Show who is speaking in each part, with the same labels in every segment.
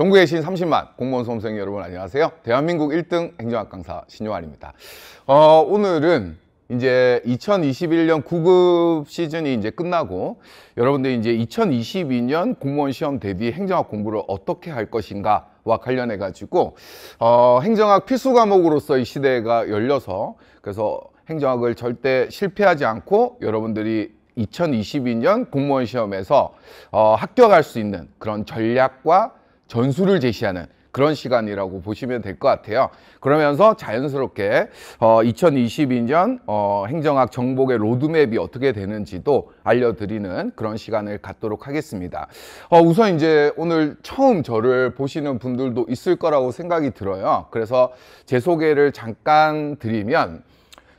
Speaker 1: 전국에 계신 30만 공무원 수험생 여러분 안녕하세요. 대한민국 1등 행정학 강사 신요한입니다. 어, 오늘은 이제 2021년 9급 시즌이 이제 끝나고 여러분들 이제 2022년 공무원 시험 대비 행정학 공부를 어떻게 할 것인가와 관련해 가지고 어, 행정학 필수 과목으로서 의 시대가 열려서 그래서 행정학을 절대 실패하지 않고 여러분들이 2022년 공무원 시험에서 어, 합격할 수 있는 그런 전략과 전술을 제시하는 그런 시간이라고 보시면 될 것 같아요. 그러면서 자연스럽게 어, 2022년 어, 행정학 정복의 로드맵이 어떻게 되는지도 알려드리는 그런 시간을 갖도록 하겠습니다. 어, 우선 이제 오늘 처음 저를 보시는 분들도 있을 거라고 생각이 들어요. 그래서 제 소개를 잠깐 드리면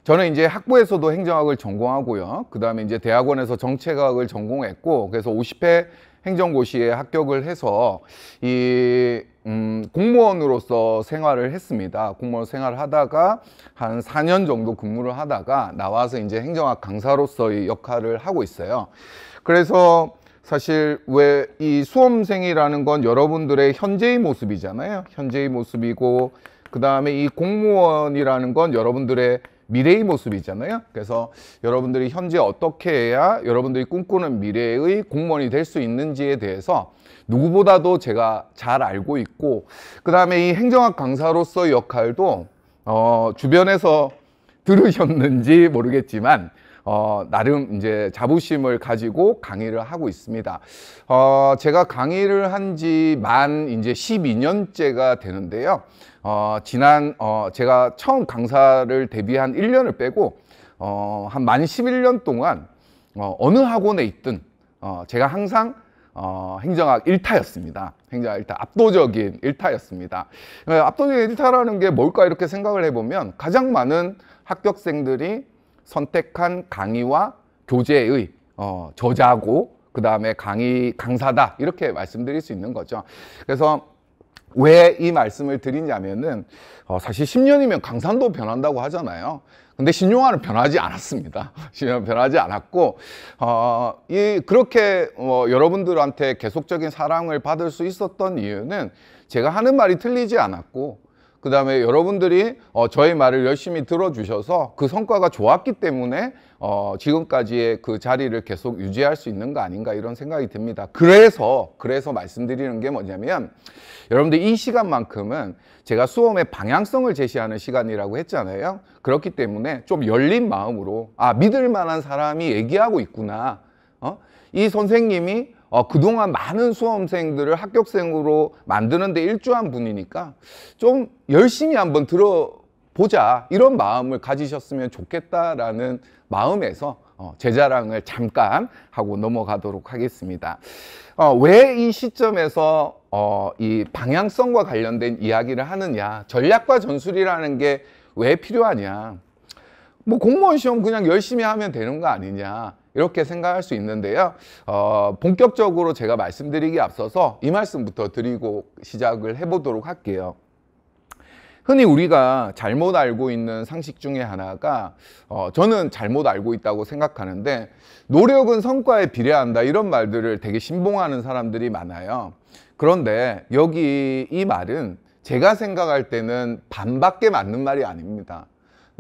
Speaker 1: 저는 이제 학부에서도 행정학을 전공하고요. 그 다음에 이제 대학원에서 정책학을 전공했고, 그래서 50회 행정고시에 합격을 해서 이 음, 공무원으로서 생활을 했습니다. 공무원 생활을 하다가 한 4년 정도 근무를 하다가 나와서 이제 행정학 강사로서의 역할을 하고 있어요. 그래서 사실 왜 이 수험생이라는 건 여러분들의 현재의 모습이잖아요. 현재의 모습이고 그 다음에 이 공무원이라는 건 여러분들의 미래의 모습이잖아요. 그래서 여러분들이 현재 어떻게 해야 여러분들이 꿈꾸는 미래의 공무원이 될 수 있는지에 대해서 누구보다도 제가 잘 알고 있고 그 다음에 이 행정학 강사로서 역할도 어, 주변에서 들으셨는지 모르겠지만 어, 나름 이제 자부심을 가지고 강의를 하고 있습니다. 어, 제가 강의를 한 지 만 이제 12년째가 되는데요. 어, 지난 어, 제가 처음 강사를 데뷔한 1년을 빼고 어, 한 만 11년 동안 어, 어느 학원에 있든 어, 제가 항상 어, 행정학 1타였습니다. 행정학 1타. 압도적인 1타였습니다. 어, 압도적인 1타라는 게 뭘까 이렇게 생각을 해보면 가장 많은 합격생들이 선택한 강의와 교재의 어, 저자고 그 다음에 강의 강사다 이렇게 말씀드릴 수 있는 거죠. 그래서 왜 이 말씀을 드리냐면은 어, 사실 10년이면 강산도 변한다고 하잖아요. 근데 신용화는 변하지 않았습니다. 신용화는 변하지 않았고 어, 이 그렇게 뭐 여러분들한테 계속적인 사랑을 받을 수 있었던 이유는 제가 하는 말이 틀리지 않았고 그 다음에 여러분들이 어, 저의 말을 열심히 들어주셔서 그 성과가 좋았기 때문에 어, 지금까지의 그 자리를 계속 유지할 수 있는 거 아닌가 이런 생각이 듭니다. 그래서 그래서 말씀드리는 게 뭐냐면 여러분들 이 시간만큼은 제가 수험의 방향성을 제시하는 시간이라고 했잖아요. 그렇기 때문에 좀 열린 마음으로 아 믿을 만한 사람이 얘기하고 있구나. 어? 이 선생님이 어, 그동안 많은 수험생들을 합격생으로 만드는데 일조한 분이니까 좀 열심히 한번 들어보자 이런 마음을 가지셨으면 좋겠다라는 마음에서 어, 제 자랑을 잠깐 하고 넘어가도록 하겠습니다. 어, 왜 이 시점에서 어, 이 방향성과 관련된 이야기를 하느냐 전략과 전술이라는 게 왜 필요하냐 뭐 공무원 시험 그냥 열심히 하면 되는 거 아니냐 이렇게 생각할 수 있는데요. 어, 본격적으로 제가 말씀드리기 앞서서 이 말씀부터 드리고 시작을 해보도록 할게요. 흔히 우리가 잘못 알고 있는 상식 중에 하나가 어, 저는 잘못 알고 있다고 생각하는데 노력은 성과에 비례한다 이런 말들을 되게 신봉하는 사람들이 많아요. 그런데 여기 이 말은 제가 생각할 때는 반밖에 맞는 말이 아닙니다.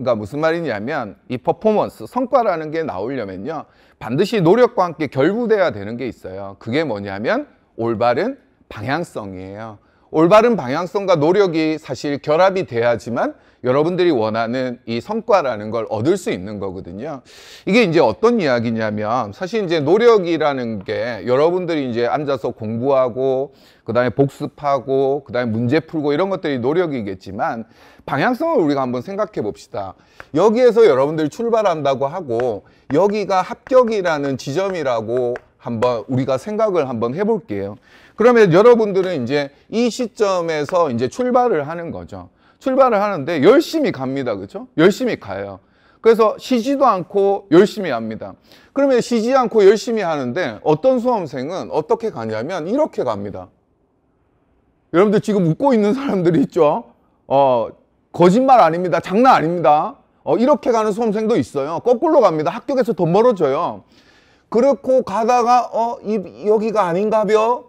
Speaker 1: 그러니까 무슨 말이냐면 이 퍼포먼스, 성과라는 게 나오려면요. 반드시 노력과 함께 결부돼야 되는 게 있어요. 그게 뭐냐면 올바른 방향성이에요. 올바른 방향성과 노력이 사실 결합이 돼야지만 여러분들이 원하는 이 성과라는 걸 얻을 수 있는 거거든요. 이게 이제 어떤 이야기냐면 사실 이제 노력이라는 게 여러분들이 이제 앉아서 공부하고 그다음에 복습하고 그다음에 문제 풀고 이런 것들이 노력이겠지만 방향성을 우리가 한번 생각해 봅시다. 여기에서 여러분들 출발한다고 하고 여기가 합격이라는 지점이라고 한번 우리가 생각을 한번 해볼게요. 그러면 여러분들은 이제 이 시점에서 이제 출발을 하는 거죠. 출발을 하는데 열심히 갑니다. 그렇죠? 열심히 가요. 그래서 쉬지도 않고 열심히 합니다. 그러면 쉬지 않고 열심히 하는데 어떤 수험생은 어떻게 가냐면 이렇게 갑니다. 여러분들 지금 웃고 있는 사람들이 있죠? 어, 거짓말 아닙니다. 장난 아닙니다. 어, 이렇게 가는 수험생도 있어요. 거꾸로 갑니다. 합격해서 돈 벌어줘요. 그렇고 가다가 어 이, 여기가 아닌가벼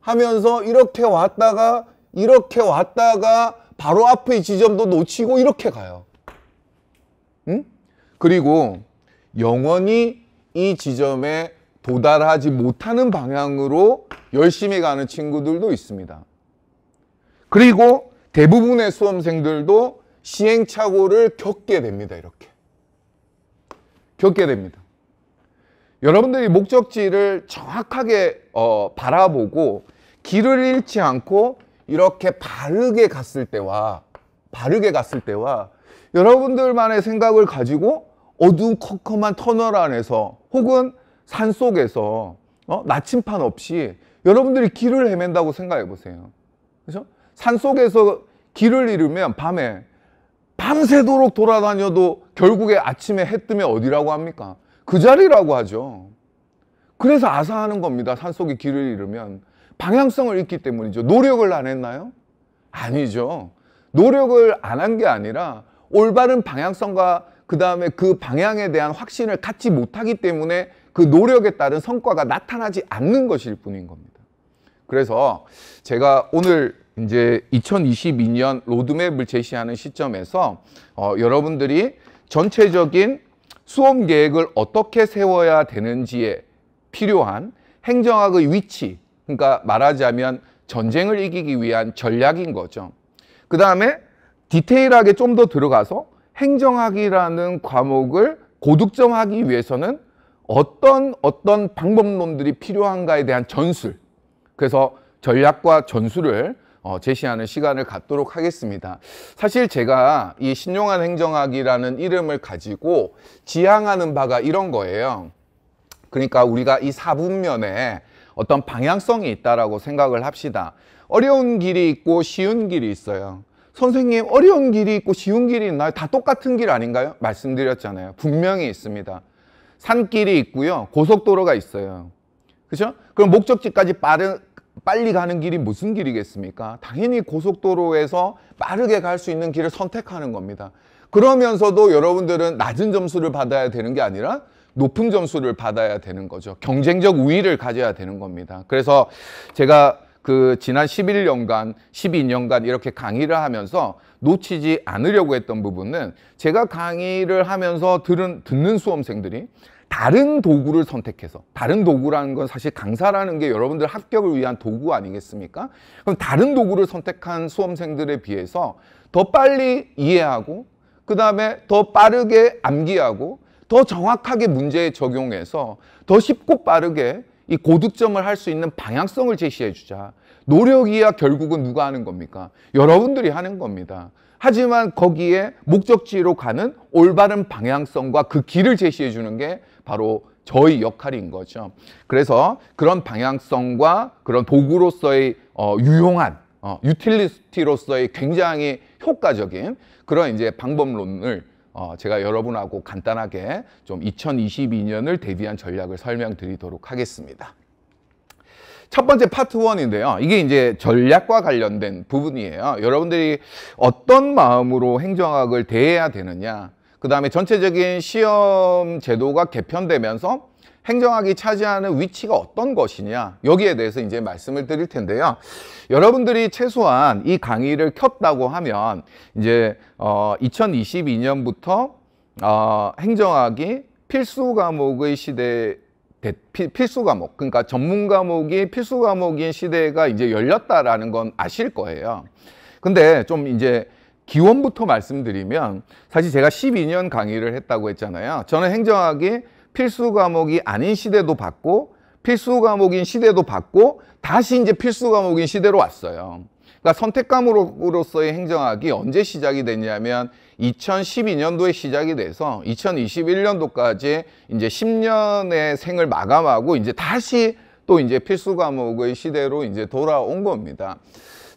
Speaker 1: 하면서 이렇게 왔다가 이렇게 왔다가 바로 앞의 지점도 놓치고 이렇게 가요. 응? 그리고 영원히 이 지점에 도달하지 못하는 방향으로 열심히 가는 친구들도 있습니다. 그리고 대부분의 수험생들도 시행착오를 겪게 됩니다. 이렇게. 겪게 됩니다. 여러분들이 목적지를 정확하게 어, 바라보고 길을 잃지 않고 이렇게 바르게 갔을 때와 바르게 갔을 때와 여러분들만의 생각을 가지고 어두컴컴한 터널 안에서 혹은 산 속에서 어? 나침판 없이 여러분들이 길을 헤맨다고 생각해 보세요. 그죠? 산 속에서 길을 잃으면 밤에 밤새도록 돌아다녀도 결국에 아침에 해 뜨면 어디라고 합니까? 그 자리라고 하죠. 그래서 아사하는 겁니다. 산속에 길을 잃으면 방향성을 잃기 때문이죠. 노력을 안 했나요? 아니죠. 노력을 안 한 게 아니라 올바른 방향성과 그 다음에 그 방향에 대한 확신을 갖지 못하기 때문에 그 노력에 따른 성과가 나타나지 않는 것일 뿐인 겁니다. 그래서 제가 오늘 이제 2022년 로드맵을 제시하는 시점에서 어, 여러분들이 전체적인 수업 계획을 어떻게 세워야 되는지에 필요한 행정학의 위치, 그러니까 말하자면 전쟁을 이기기 위한 전략인 거죠. 그 다음에 디테일하게 좀 더 들어가서 행정학이라는 과목을 고득점하기 위해서는 어떤 어떤 방법론들이 필요한가에 대한 전술 그래서 전략과 전술을 어, 제시하는 시간을 갖도록 하겠습니다. 사실 제가 이 신용한 행정학이라는 이름을 가지고 지향하는 바가 이런 거예요. 그러니까 우리가 이 사분면에 어떤 방향성이 있다라고 생각을 합시다. 어려운 길이 있고 쉬운 길이 있어요. 선생님 어려운 길이 있고 쉬운 길이 있나요? 다 똑같은 길 아닌가요? 말씀드렸잖아요. 분명히 있습니다. 산길이 있고요. 고속도로가 있어요. 그렇죠? 그럼 목적지까지 빠른 빨리 가는 길이 무슨 길이겠습니까? 당연히 고속도로에서 빠르게 갈 수 있는 길을 선택하는 겁니다. 그러면서도 여러분들은 낮은 점수를 받아야 되는 게 아니라 높은 점수를 받아야 되는 거죠. 경쟁적 우위를 가져야 되는 겁니다. 그래서 제가 그 지난 11년간, 12년간 이렇게 강의를 하면서 놓치지 않으려고 했던 부분은 제가 강의를 하면서 들은, 듣는 수험생들이 다른 도구를 선택해서 다른 도구라는 건 사실 강사라는 게 여러분들 합격을 위한 도구 아니겠습니까? 그럼 다른 도구를 선택한 수험생들에 비해서 더 빨리 이해하고 그 다음에 더 빠르게 암기하고 더 정확하게 문제에 적용해서 더 쉽고 빠르게 이 고득점을 할 수 있는 방향성을 제시해 주자. 노력이야 결국은 누가 하는 겁니까? 여러분들이 하는 겁니다. 하지만 거기에 목적지로 가는 올바른 방향성과 그 길을 제시해 주는 게 바로 저희 역할인 거죠. 그래서 그런 방향성과 그런 도구로서의 어, 유용한 어, 유틸리티로서의 굉장히 효과적인 그런 이제 방법론을 어, 제가 여러분하고 간단하게 좀 2022년을 대비한 전략을 설명드리도록 하겠습니다. 첫 번째 파트 1인데요 이게 이제 전략과 관련된 부분이에요. 여러분들이 어떤 마음으로 행정학을 대해야 되느냐 그 다음에 전체적인 시험 제도가 개편되면서 행정학이 차지하는 위치가 어떤 것이냐 여기에 대해서 이제 말씀을 드릴 텐데요. 여러분들이 최소한 이 강의를 켰다고 하면 이제 어 2022년부터 어 행정학이 필수 과목의 시대 필수 과목 그러니까 전문 과목이 필수 과목인 시대가 이제 열렸다라는 건 아실 거예요. 근데 좀 이제 기원부터 말씀드리면 사실 제가 12년 강의를 했다고 했잖아요. 저는 행정학이 필수 과목이 아닌 시대도 봤고 필수 과목인 시대도 봤고 다시 이제 필수 과목인 시대로 왔어요. 그러니까 선택 과목으로서의 행정학이 언제 시작이 됐냐면 2012년도에 시작이 돼서 2021년도까지 이제 10년의 생을 마감하고 이제 다시 또 이제 필수 과목의 시대로 이제 돌아온 겁니다.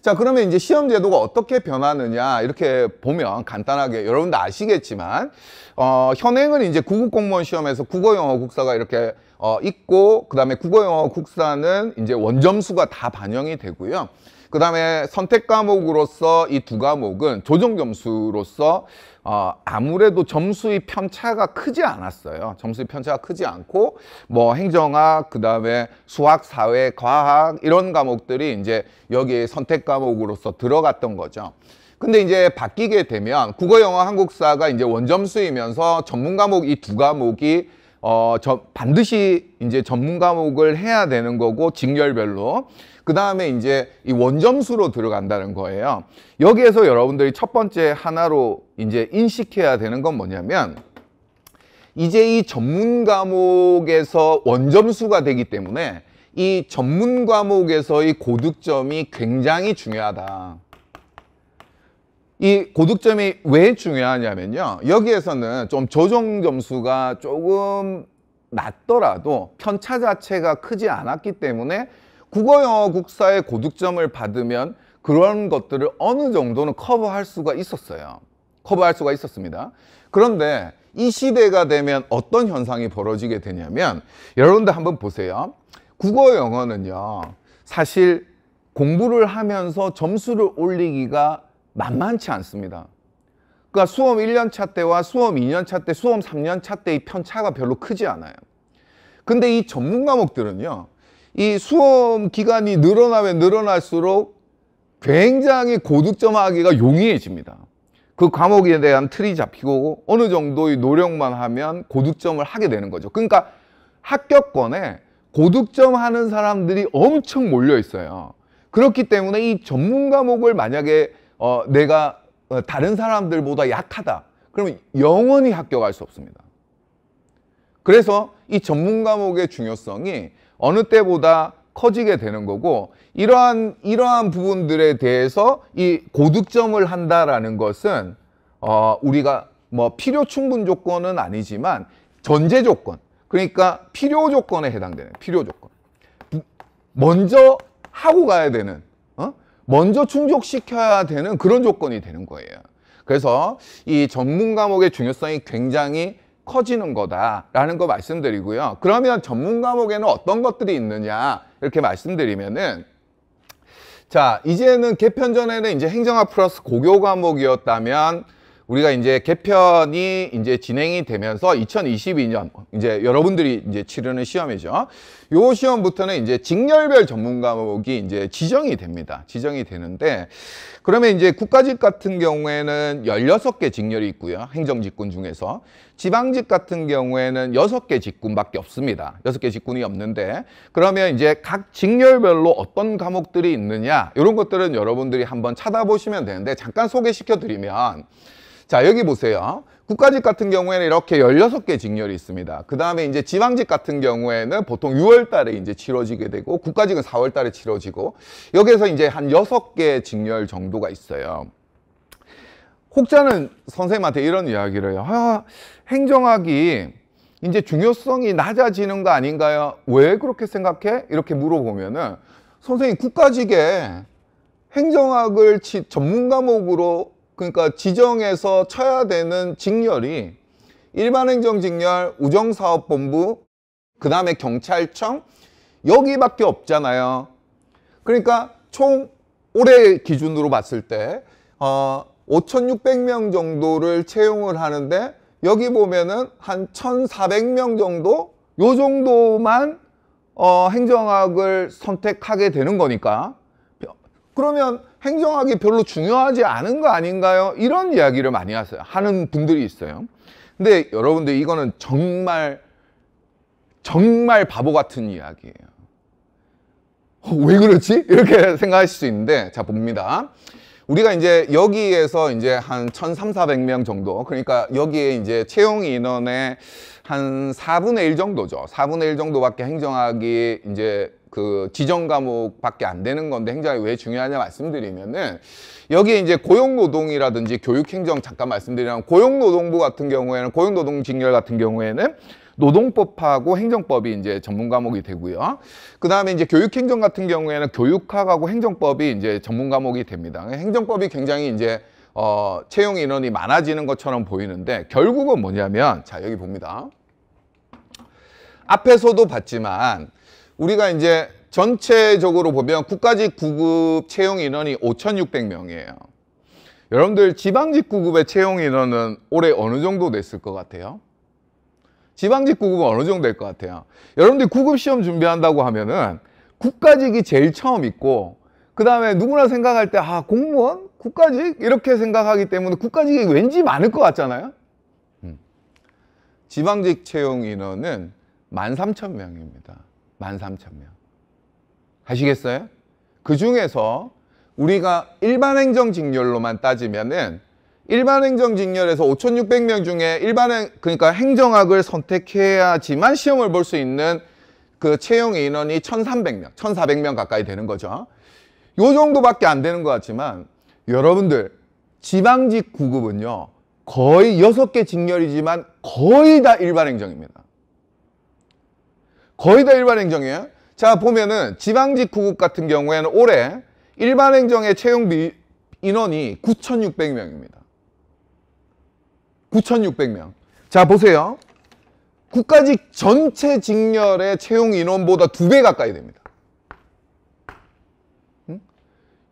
Speaker 1: 자 그러면 이제 시험 제도가 어떻게 변하느냐 이렇게 보면 간단하게 여러분도 아시겠지만 어, 현행은 이제 구급 공무원 시험에서 국어 영어 국사가 이렇게 어, 있고 그 다음에 국어 영어 국사는 이제 원점수가 다 반영이 되고요. 그 다음에 선택 과목으로서 이 두 과목은 조정 점수로서 어, 아무래도 점수의 편차가 크지 않았어요. 점수의 편차가 크지 않고 뭐 행정학, 그 다음에 수학, 사회, 과학 이런 과목들이 이제 여기 선택 과목으로서 들어갔던 거죠. 근데 이제 바뀌게 되면 국어, 영어, 한국사가 이제 원점수이면서 전문 과목 이 두 과목이 어, 저 반드시 이제 전문 과목을 해야 되는 거고 직렬별로 그 다음에 이제 이 원점수로 들어간다는 거예요. 여기에서 여러분들이 첫 번째 하나로 이제 인식해야 되는 건 뭐냐면 이제 이 전문 과목에서 원점수가 되기 때문에 이 전문 과목에서의 고득점이 굉장히 중요하다. 이 고득점이 왜 중요하냐면요. 여기에서는 좀 조정 점수가 조금 낮더라도 편차 자체가 크지 않았기 때문에 국어 영어 국사의 고득점을 받으면 그런 것들을 어느 정도는 커버할 수가 있었어요. 커버할 수가 있었습니다. 그런데 이 시대가 되면 어떤 현상이 벌어지게 되냐면 여러분들 한번 보세요. 국어 영어는요. 사실 공부를 하면서 점수를 올리기가 만만치 않습니다. 그러니까 수험 1년차 때와 수험 2년차 때, 수험 3년차 때의 편차가 별로 크지 않아요. 근데 이 전문 과목들은요. 이 수험 기간이 늘어나면 늘어날수록 굉장히 고득점하기가 용이해집니다. 그 과목에 대한 틀이 잡히고 어느 정도의 노력만 하면 고득점을 하게 되는 거죠. 그러니까 합격권에 고득점 하는 사람들이 엄청 몰려 있어요. 그렇기 때문에 이 전문 과목을 만약에 어, 내가 어, 다른 사람들보다 약하다. 그러면 영원히 합격할 수 없습니다. 그래서 이 전문 과목의 중요성이 어느 때보다 커지게 되는 거고 이러한 이러한 부분들에 대해서 이 고득점을 한다라는 것은 어, 우리가 뭐 필요 충분 조건은 아니지만 전제 조건 그러니까 필요 조건에 해당되는 필요 조건 먼저 하고 가야 되는 먼저 충족시켜야 되는 그런 조건이 되는 거예요. 그래서 이 전문 과목의 중요성이 굉장히 커지는 거다라는 거 말씀드리고요. 그러면 전문 과목에는 어떤 것들이 있느냐 이렇게 말씀드리면은 자 이제는 개편 전에는 이제 행정학 플러스 고교 과목이었다면 우리가 이제 개편이 이제 진행이 되면서 2022년 이제 여러분들이 이제 치르는 시험이죠. 요 시험부터는 이제 직렬별 전문 과목이 이제 지정이 됩니다. 지정이 되는데 그러면 이제 국가직 같은 경우에는 16개 직렬이 있고요. 행정 직군 중에서 지방직 같은 경우에는 6개 직군밖에 없습니다. 6개 직군이 없는데 그러면 이제 각 직렬별로 어떤 과목들이 있느냐 이런 것들은 여러분들이 한번 찾아보시면 되는데 잠깐 소개시켜 드리면 자 여기 보세요. 국가직 같은 경우에는 이렇게 16개 직렬이 있습니다. 그 다음에 이제 지방직 같은 경우에는 보통 6월 달에 이제 치러지게 되고 국가직은 4월 달에 치러지고 여기에서 이제 한 6개 직렬 정도가 있어요. 혹자는 선생님한테 이런 이야기를 해요. 아, 행정학이 이제 중요성이 낮아지는 거 아닌가요? 왜 그렇게 생각해? 이렇게 물어보면은 선생님 국가직에 행정학을 전문 과목으로 그러니까 지정에서 쳐야 되는 직렬이 일반행정직렬, 우정사업본부, 그 다음에 경찰청 여기밖에 없잖아요. 그러니까 총 올해 기준으로 봤을 때 어, 5,600명 정도를 채용을 하는데 여기 보면은 한 1,400명 정도 요 정도만 어, 행정학을 선택하게 되는 거니까 그러면 행정학이 별로 중요하지 않은 거 아닌가요? 이런 이야기를 많이 하는 세요하 분들이 있어요. 근데 여러분들 이거는 정말 정말 바보 같은 이야기예요. 어, 왜 그렇지? 이렇게 생각하실 수 있는데 자 봅니다. 우리가 이제 여기에서 이제 한 천 삼사백 명 정도 그러니까 여기에 이제 채용 인원의 한사분의일 정도죠. 사분의일 정도밖에 행정학이 이제 그 지정 과목밖에 안 되는 건데 행정이 왜 중요하냐 말씀드리면은 여기에 이제 고용노동이라든지 교육행정 잠깐 말씀드리면 고용노동부 같은 경우에는 고용노동징결 같은 경우에는 노동법하고 행정법이 이제 전문 과목이 되고요. 그 다음에 이제 교육행정 같은 경우에는 교육학하고 행정법이 이제 전문 과목이 됩니다. 행정법이 굉장히 이제 어, 채용 인원이 많아지는 것처럼 보이는데 결국은 뭐냐면 자 여기 봅니다. 앞에서도 봤지만 우리가 이제 전체적으로 보면 국가직 구급 채용 인원이 5,600명이에요. 여러분들 지방직 구급의 채용 인원은 올해 어느 정도 됐을 것 같아요? 지방직 구급은 어느 정도 될 것 같아요? 여러분들 이 구급 시험 준비한다고 하면은 국가직이 제일 처음 있고 그 다음에 누구나 생각할 때 아 공무원? 국가직? 이렇게 생각하기 때문에 국가직이 왠지 많을 것 같잖아요? 음. 지방직 채용 인원은 13,000명입니다. 13,000명. 하시겠어요? 그 중에서 우리가 일반행정직렬로만 따지면은 일반행정직렬에서 5,600명 중에 일반 그러니까 행정학을 선택해야지만 시험을 볼 수 있는 그 채용 인원이 1,300명, 1,400명 가까이 되는 거죠. 요 정도밖에 안 되는 것 같지만 여러분들 지방직 구급은요 거의 6개 직렬이지만 거의 다 일반행정입니다. 거의 다 일반 행정이에요. 자 보면은 지방지 구급 같은 경우에는 올해 일반 행정의 채용 인원이 9,600명입니다. 9,600명. 자 보세요. 국가직 전체 직렬의 채용 인원보다 두 배 가까이 됩니다. 응?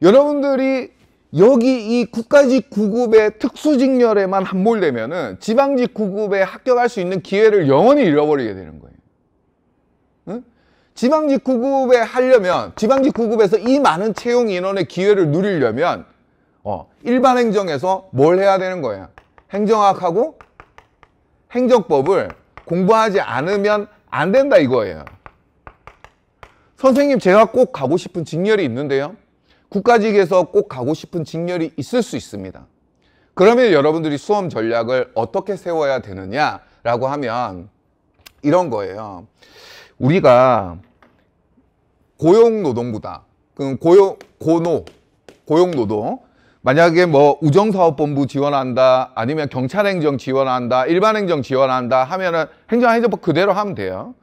Speaker 1: 여러분들이 여기 이 국가직 구급의 특수직렬에만 함몰되면은 지방직 구급에 합격할 수 있는 기회를 영원히 잃어버리게 되는 거예요. 지방직 구급에 하려면 지방직 구급에서 이 많은 채용 인원의 기회를 누리려면 어, 일반 행정에서 뭘 해야 되는 거야 행정학하고 행정법을 공부하지 않으면 안 된다 이거예요 선생님 제가 꼭 가고 싶은 직렬이 있는데요 국가직에서 꼭 가고 싶은 직렬이 있을 수 있습니다 그러면 여러분들이 수험 전략을 어떻게 세워야 되느냐 라고 하면 이런 거예요 우리가 고용노동부다. 그럼 고용, 고노, 고용노동. 만약에 뭐 우정사업본부 지원한다, 아니면 경찰행정 지원한다, 일반행정 지원한다 하면은 행정안전법 그대로 하면 돼요.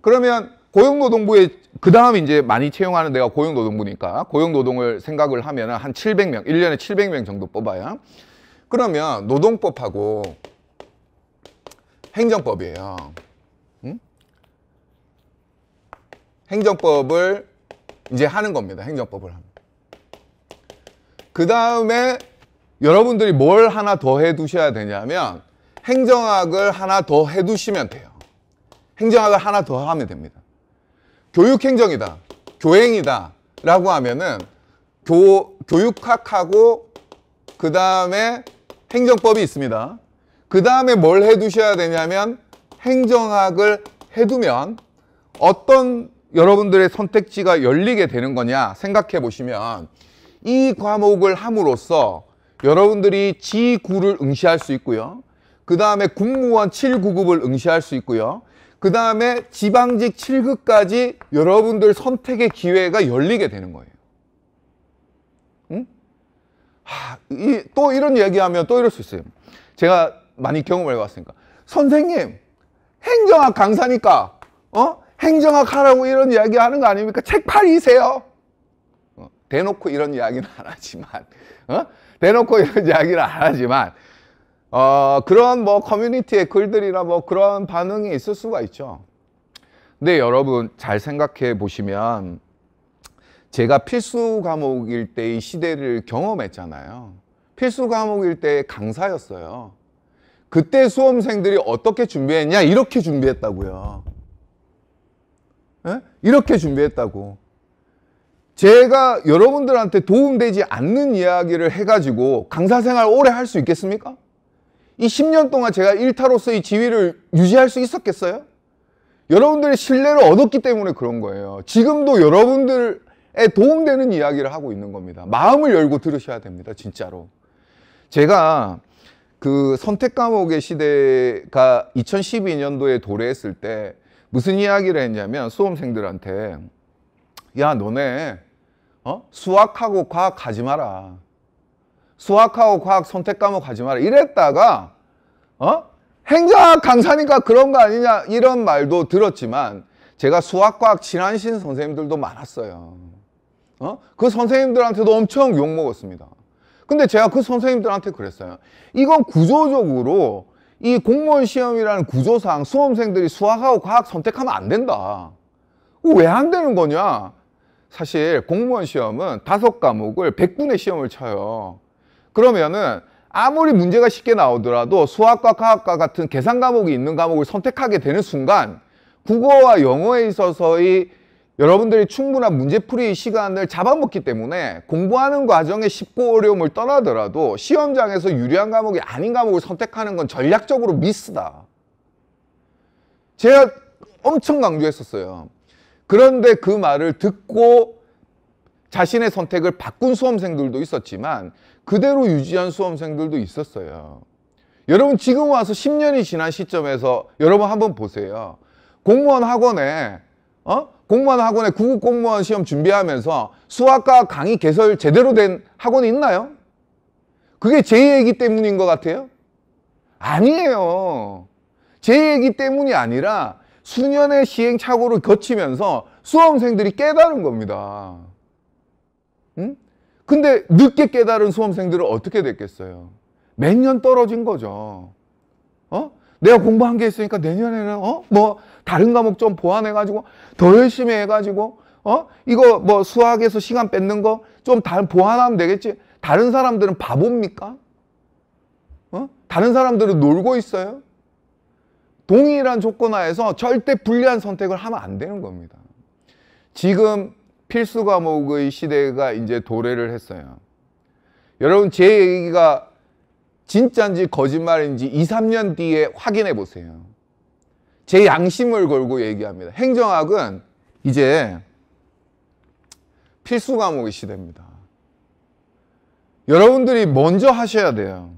Speaker 1: 그러면 고용노동부에 그 다음 이제 많이 채용하는 데가 고용노동부니까 고용노동을 생각을 하면 은한 700명, 1년에 700명 정도 뽑아요. 그러면 노동법하고 행정법이에요. 행정법을 이제 하는 겁니다. 행정법을 합니다. 그 다음에 여러분들이 뭘 하나 더 해두셔야 되냐면 행정학을 하나 더 해두시면 돼요. 행정학을 하나 더 하면 됩니다. 교육행정이다, 교행이다 라고 하면은 교, 교육학하고 그 다음에 행정법이 있습니다. 그 다음에 뭘 해두셔야 되냐면 행정학을 해두면 어떤 여러분들의 선택지가 열리게 되는 거냐 생각해 보시면 이 과목을 함으로써 여러분들이 G9를 응시할 수 있고요. 그 다음에 국무원 7, 9급을 응시할 수 있고요. 그 다음에 지방직 7급까지 여러분들 선택의 기회가 열리게 되는 거예요. 응? 하, 이, 또 이런 얘기하면 또 이럴 수 있어요. 제가 많이 경험을 해봤으니까. 선생님, 행정학 강사니까, 어? 행정학 하라고 이런 이야기 하는 거 아닙니까? 책팔이세요. 어, 대놓고 이런 이야기는 안 하지만, 어? 대놓고 이런 이야기는 안 하지만, 어, 그런 뭐 커뮤니티의 글들이나 뭐 그런 반응이 있을 수가 있죠. 근데 여러분 잘 생각해 보시면 제가 필수 과목일 때의 시대를 경험했잖아요. 필수 과목일 때 강사였어요. 그때 수험생들이 어떻게 준비했냐? 이렇게 준비했다고요. 이렇게 준비했다고 제가 여러분들한테 도움되지 않는 이야기를 해가지고 강사 생활 오래 할 수 있겠습니까? 이 10년 동안 제가 일타로서의 지위를 유지할 수 있었겠어요? 여러분들의 신뢰를 얻었기 때문에 그런 거예요. 지금도 여러분들에 도움되는 이야기를 하고 있는 겁니다. 마음을 열고 들으셔야 됩니다. 진짜로. 제가 그 선택 과목의 시대가 2012년도에 도래했을 때 무슨 이야기를 했냐면 수험생들한테 야 너네 어? 수학하고 과학 가지 마라. 수학하고 과학 선택 과목 가지 마라. 이랬다가 어? 행정학 강사니까 그런 거 아니냐 이런 말도 들었지만 제가 수학과학 친하신 선생님들도 많았어요. 어? 그 선생님들한테도 엄청 욕먹었습니다. 근데 제가 그 선생님들한테 그랬어요. 이건 구조적으로 이 공무원 시험이라는 구조상 수험생들이 수학하고 과학 선택하면 안 된다. 왜 안 되는 거냐? 사실 공무원 시험은 다섯 과목을 100분의 시험을 쳐요. 그러면은 아무리 문제가 쉽게 나오더라도 수학과 과학과 같은 계산 과목이 있는 과목을 선택하게 되는 순간 국어와 영어에 있어서의 여러분들이 충분한 문제풀이 시간을 잡아먹기 때문에 공부하는 과정에 쉽고 어려움을 떠나더라도 시험장에서 유리한 과목이 아닌 과목을 선택하는 건 전략적으로 미스다. 제가 엄청 강조했었어요. 그런데 그 말을 듣고 자신의 선택을 바꾼 수험생들도 있었지만 그대로 유지한 수험생들도 있었어요. 여러분 지금 와서 10년이 지난 시점에서 여러분 한번 보세요. 공무원 학원에 어? 공무원 학원에 구급 공무원 시험 준비하면서 수학과 강의 개설 제대로 된 학원이 있나요? 그게 제얘기 때문인 것 같아요? 아니에요. 제얘기 때문이 아니라 수년의 시행착오를 거치면서 수험생들이 깨달은 겁니다. 응? 근데 늦게 깨달은 수험생들은 어떻게 됐겠어요? 몇 년 떨어진 거죠. 어? 내가 공부한 게 있으니까 내년에는 어? 뭐 다른 과목 좀 보완해가지고 더 열심히 해가지고 어? 이거 뭐 수학에서 시간 뺏는 거 좀 다른 보완하면 되겠지. 다른 사람들은 바보입니까? 어? 다른 사람들은 놀고 있어요? 동일한 조건하에서 절대 불리한 선택을 하면 안 되는 겁니다. 지금 필수 과목의 시대가 이제 도래를 했어요. 여러분 제 얘기가 진짜인지 거짓말인지 2, 3년 뒤에 확인해 보세요. 제 양심을 걸고 얘기합니다. 행정학은 이제 필수 과목이시됩니다 여러분들이 먼저 하셔야 돼요.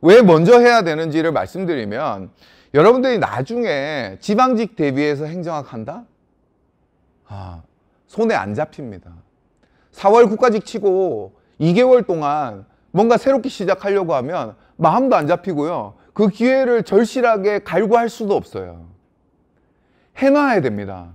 Speaker 1: 왜 먼저 해야 되는지를 말씀드리면 여러분들이 나중에 지방직 대비해서 행정학 한다? 아, 손에 안 잡힙니다. 4월 국가직 치고 2개월 동안 뭔가 새롭게 시작하려고 하면 마음도 안 잡히고요. 그 기회를 절실하게 갈구할 수도 없어요. 해놔야 됩니다.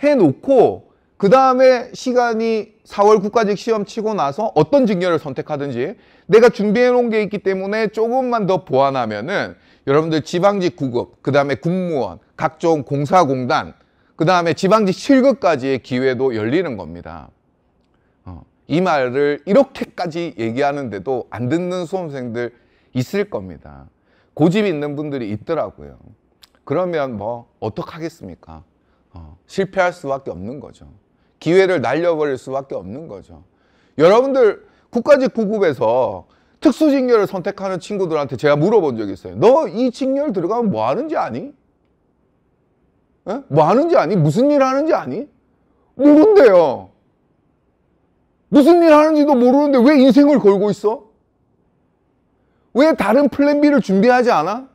Speaker 1: 해놓고 그 다음에 시간이 4월 국가직 시험 치고 나서 어떤 직렬을 선택하든지 내가 준비해 놓은 게 있기 때문에 조금만 더 보완하면은 여러분들 지방직 9급, 그 다음에 국무원, 각종 공사공단, 그 다음에 지방직 7급까지의 기회도 열리는 겁니다. 어, 이 말을 이렇게까지 얘기하는데도 안 듣는 수험생들 있을 겁니다. 고집 있는 분들이 있더라고요. 그러면 뭐 어떡하겠습니까? 어, 실패할 수밖에 없는 거죠. 기회를 날려버릴 수밖에 없는 거죠. 여러분들 국가직 구급에서 특수직렬을 선택하는 친구들한테 제가 물어본 적이 있어요. 너 이 직렬 들어가면 뭐 하는지 아니? 에? 뭐 하는지 아니? 무슨 일 하는지 아니? 모른대요. 무슨 일 하는지도 모르는데 왜 인생을 걸고 있어? 왜 다른 플랜 B를 준비하지 않아?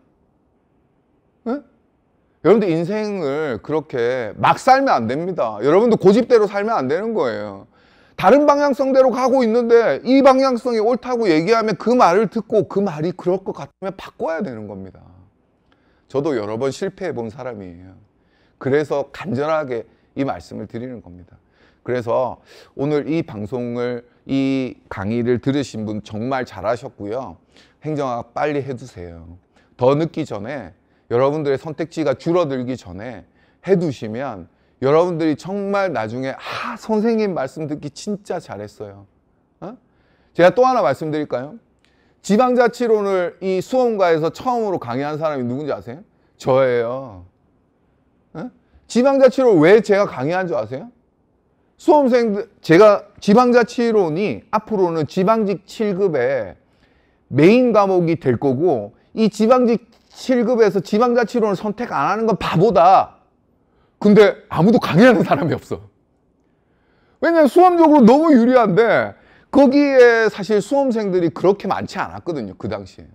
Speaker 1: 여러분들 인생을 그렇게 막 살면 안 됩니다. 여러분도 고집대로 살면 안 되는 거예요. 다른 방향성대로 가고 있는데 이 방향성이 옳다고 얘기하면 그 말을 듣고 그 말이 그럴 것 같으면 바꿔야 되는 겁니다. 저도 여러 번 실패해 본 사람이에요. 그래서 간절하게 이 말씀을 드리는 겁니다. 그래서 오늘 이 방송을 이 강의를 들으신 분 정말 잘하셨고요. 행정학 빨리 해주세요. 더 늦기 전에 여러분들의 선택지가 줄어들기 전에 해두시면 여러분들이 정말 나중에 아 선생님 말씀 듣기 진짜 잘했어요. 어? 제가 또 하나 말씀드릴까요? 지방자치론을 이 수험가에서 처음으로 강의한 사람이 누군지 아세요? 저예요. 어? 지방자치론 왜 제가 강의한 줄 아세요? 수험생들 제가 지방자치론이 앞으로는 지방직 7급의 메인 과목이 될 거고 이 지방직 7급에서 지방자치론을 선택 안 하는 건 바보다. 근데 아무도 강의하는 사람이 없어. 왜냐면 수험적으로 너무 유리한데 거기에 사실 수험생들이 그렇게 많지 않았거든요. 그 당시에.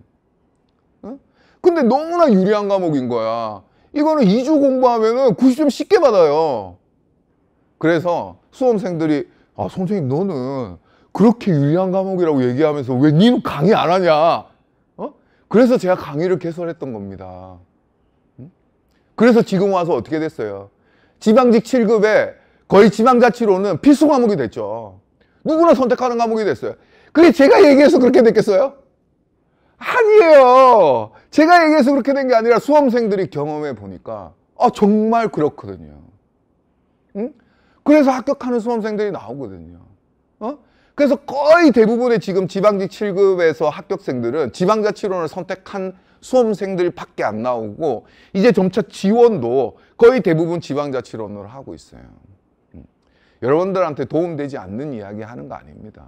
Speaker 1: 응? 근데 너무나 유리한 과목인 거야. 이거는 2주 공부하면 90점 쉽게 받아요. 그래서 수험생들이 아 선생님 너는 그렇게 유리한 과목이라고 얘기하면서 왜 니는 강의 안 하냐 그래서 제가 강의를 개설했던 겁니다. 그래서 지금 와서 어떻게 됐어요? 지방직 7급에 거의 지방자치로는 필수 과목이 됐죠. 누구나 선택하는 과목이 됐어요. 그게 제가 얘기해서 그렇게 됐겠어요? 아니에요. 제가 얘기해서 그렇게 된 게 아니라 수험생들이 경험해 보니까 아 정말 그렇거든요. 응? 그래서 합격하는 수험생들이 나오거든요. 어? 그래서 거의 대부분의 지금 지방직 7급에서 합격생들은 지방자치론을 선택한 수험생들밖에 안 나오고 이제 점차 지원도 거의 대부분 지방자치론으로 하고 있어요. 음. 여러분들한테 도움되지 않는 이야기 하는 거 아닙니다.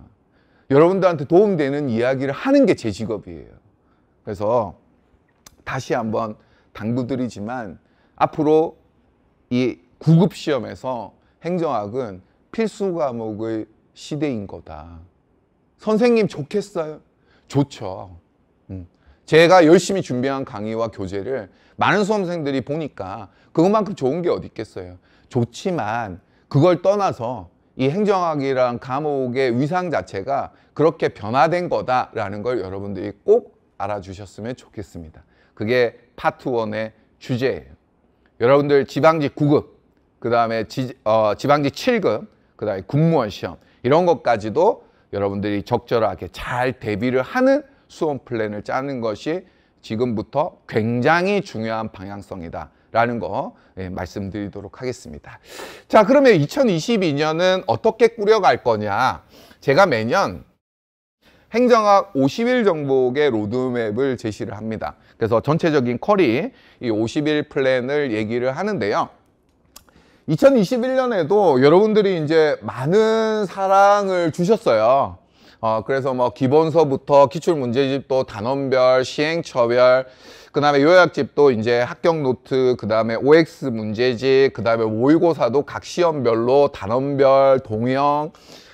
Speaker 1: 여러분들한테 도움되는 이야기를 하는 게 제 직업이에요. 그래서 다시 한번 당부드리지만 앞으로 이 구급 시험에서 행정학은 필수 과목의 시대인 거다. 선생님 좋겠어요? 좋죠. 음. 제가 열심히 준비한 강의와 교재를 많은 수험생들이 보니까 그것만큼 좋은 게 어디 있겠어요. 좋지만 그걸 떠나서 이 행정학이란 과목의 위상 자체가 그렇게 변화된 거다라는 걸 여러분들이 꼭 알아주셨으면 좋겠습니다. 그게 파트 원의 주제예요. 여러분들 지방직 9급, 그 다음에 어, 지방직 7급, 그 다음에 군무원 시험 이런 것까지도 여러분들이 적절하게 잘 대비를 하는 수원 플랜을 짜는 것이 지금부터 굉장히 중요한 방향성이다. 라는 거 예, 말씀드리도록 하겠습니다. 자, 그러면 2022년은 어떻게 꾸려갈 거냐? 제가 매년 행정학 50일 정복의 로드맵을 제시를 합니다. 그래서 전체적인 커리 이 50일 플랜을 얘기를 하는데요. 2021년에도 여러분들이 이제 많은 사랑을 주셨어요. 어, 그래서 뭐 기본서부터 기출 문제집도 단원별, 시행처별, 그 다음에 요약집도 이제 합격 노트, 그 다음에 OX 문제집, 그 다음에 모의고사도 각 시험별로 단원별, 동영,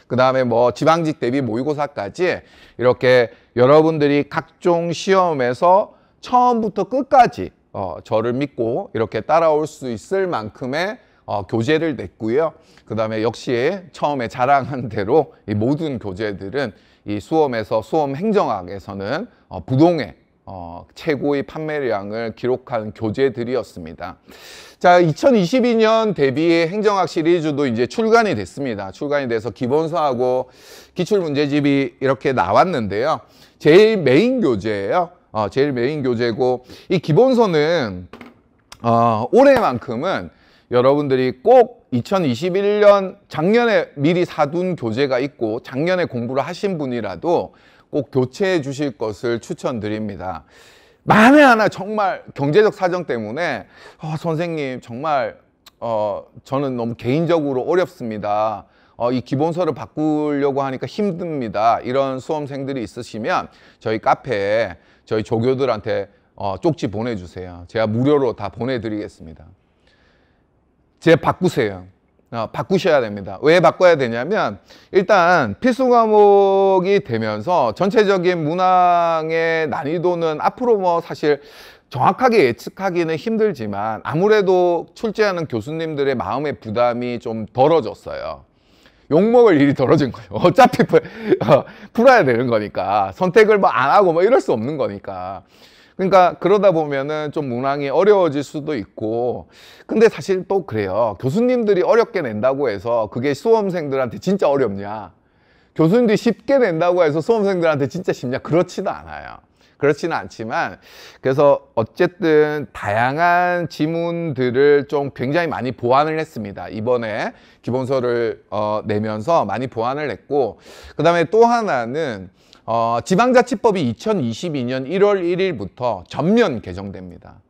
Speaker 1: 그 다음에 뭐 지방직 대비 모의고사까지 이렇게 여러분들이 각종 시험에서 처음부터 끝까지 어, 저를 믿고 이렇게 따라올 수 있을 만큼의 어, 교재를 냈고요. 그 다음에 역시 처음에 자랑한 대로 이 모든 교재들은 이 수험에서 수험 행정학에서는 어, 부동의 어, 최고의 판매량을 기록한 교재들이었습니다. 자, 2022년 대비해 행정학 시리즈도 이제 출간이 됐습니다. 출간이 돼서 기본서하고 기출문제집이 이렇게 나왔는데요. 제일 메인 교재예요. 어, 제일 메인 교재고 이 기본서는 어, 올해만큼은 여러분들이 꼭 2021년 작년에 미리 사둔 교재가 있고 작년에 공부를 하신 분이라도 꼭 교체해 주실 것을 추천드립니다. 만에 하나 정말 경제적 사정 때문에 어, 선생님 정말 어, 저는 너무 개인적으로 어렵습니다. 어, 이 기본서를 바꾸려고 하니까 힘듭니다. 이런 수험생들이 있으시면 저희 카페에 저희 조교들한테 어, 쪽지 보내주세요. 제가 무료로 다 보내드리겠습니다. 제 바꾸세요. 어, 바꾸셔야 됩니다. 왜 바꿔야 되냐면 일단 필수 과목이 되면서 전체적인 문항의 난이도는 앞으로 뭐 사실 정확하게 예측하기는 힘들지만 아무래도 출제하는 교수님들의 마음의 부담이 좀 덜어졌어요. 욕먹을 일이 덜어진 거예요. 어차피 풀, 어, 풀어야 되는 거니까. 선택을 뭐 안 하고 뭐 이럴 수 없는 거니까. 그러니까 그러다 보면은 좀 문항이 어려워질 수도 있고 근데 사실 또 그래요. 교수님들이 어렵게 낸다고 해서 그게 수험생들한테 진짜 어렵냐 교수님들이 쉽게 낸다고 해서 수험생들한테 진짜 쉽냐 그렇지도 않아요. 그렇지는 않지만 그래서 어쨌든 다양한 지문들을 좀 굉장히 많이 보완을 했습니다. 이번에 기본서를 어, 내면서 많이 보완을 했고 그 다음에 또 하나는 어, 지방자치법이 2022년 1월 1일부터 전면 개정됩니다.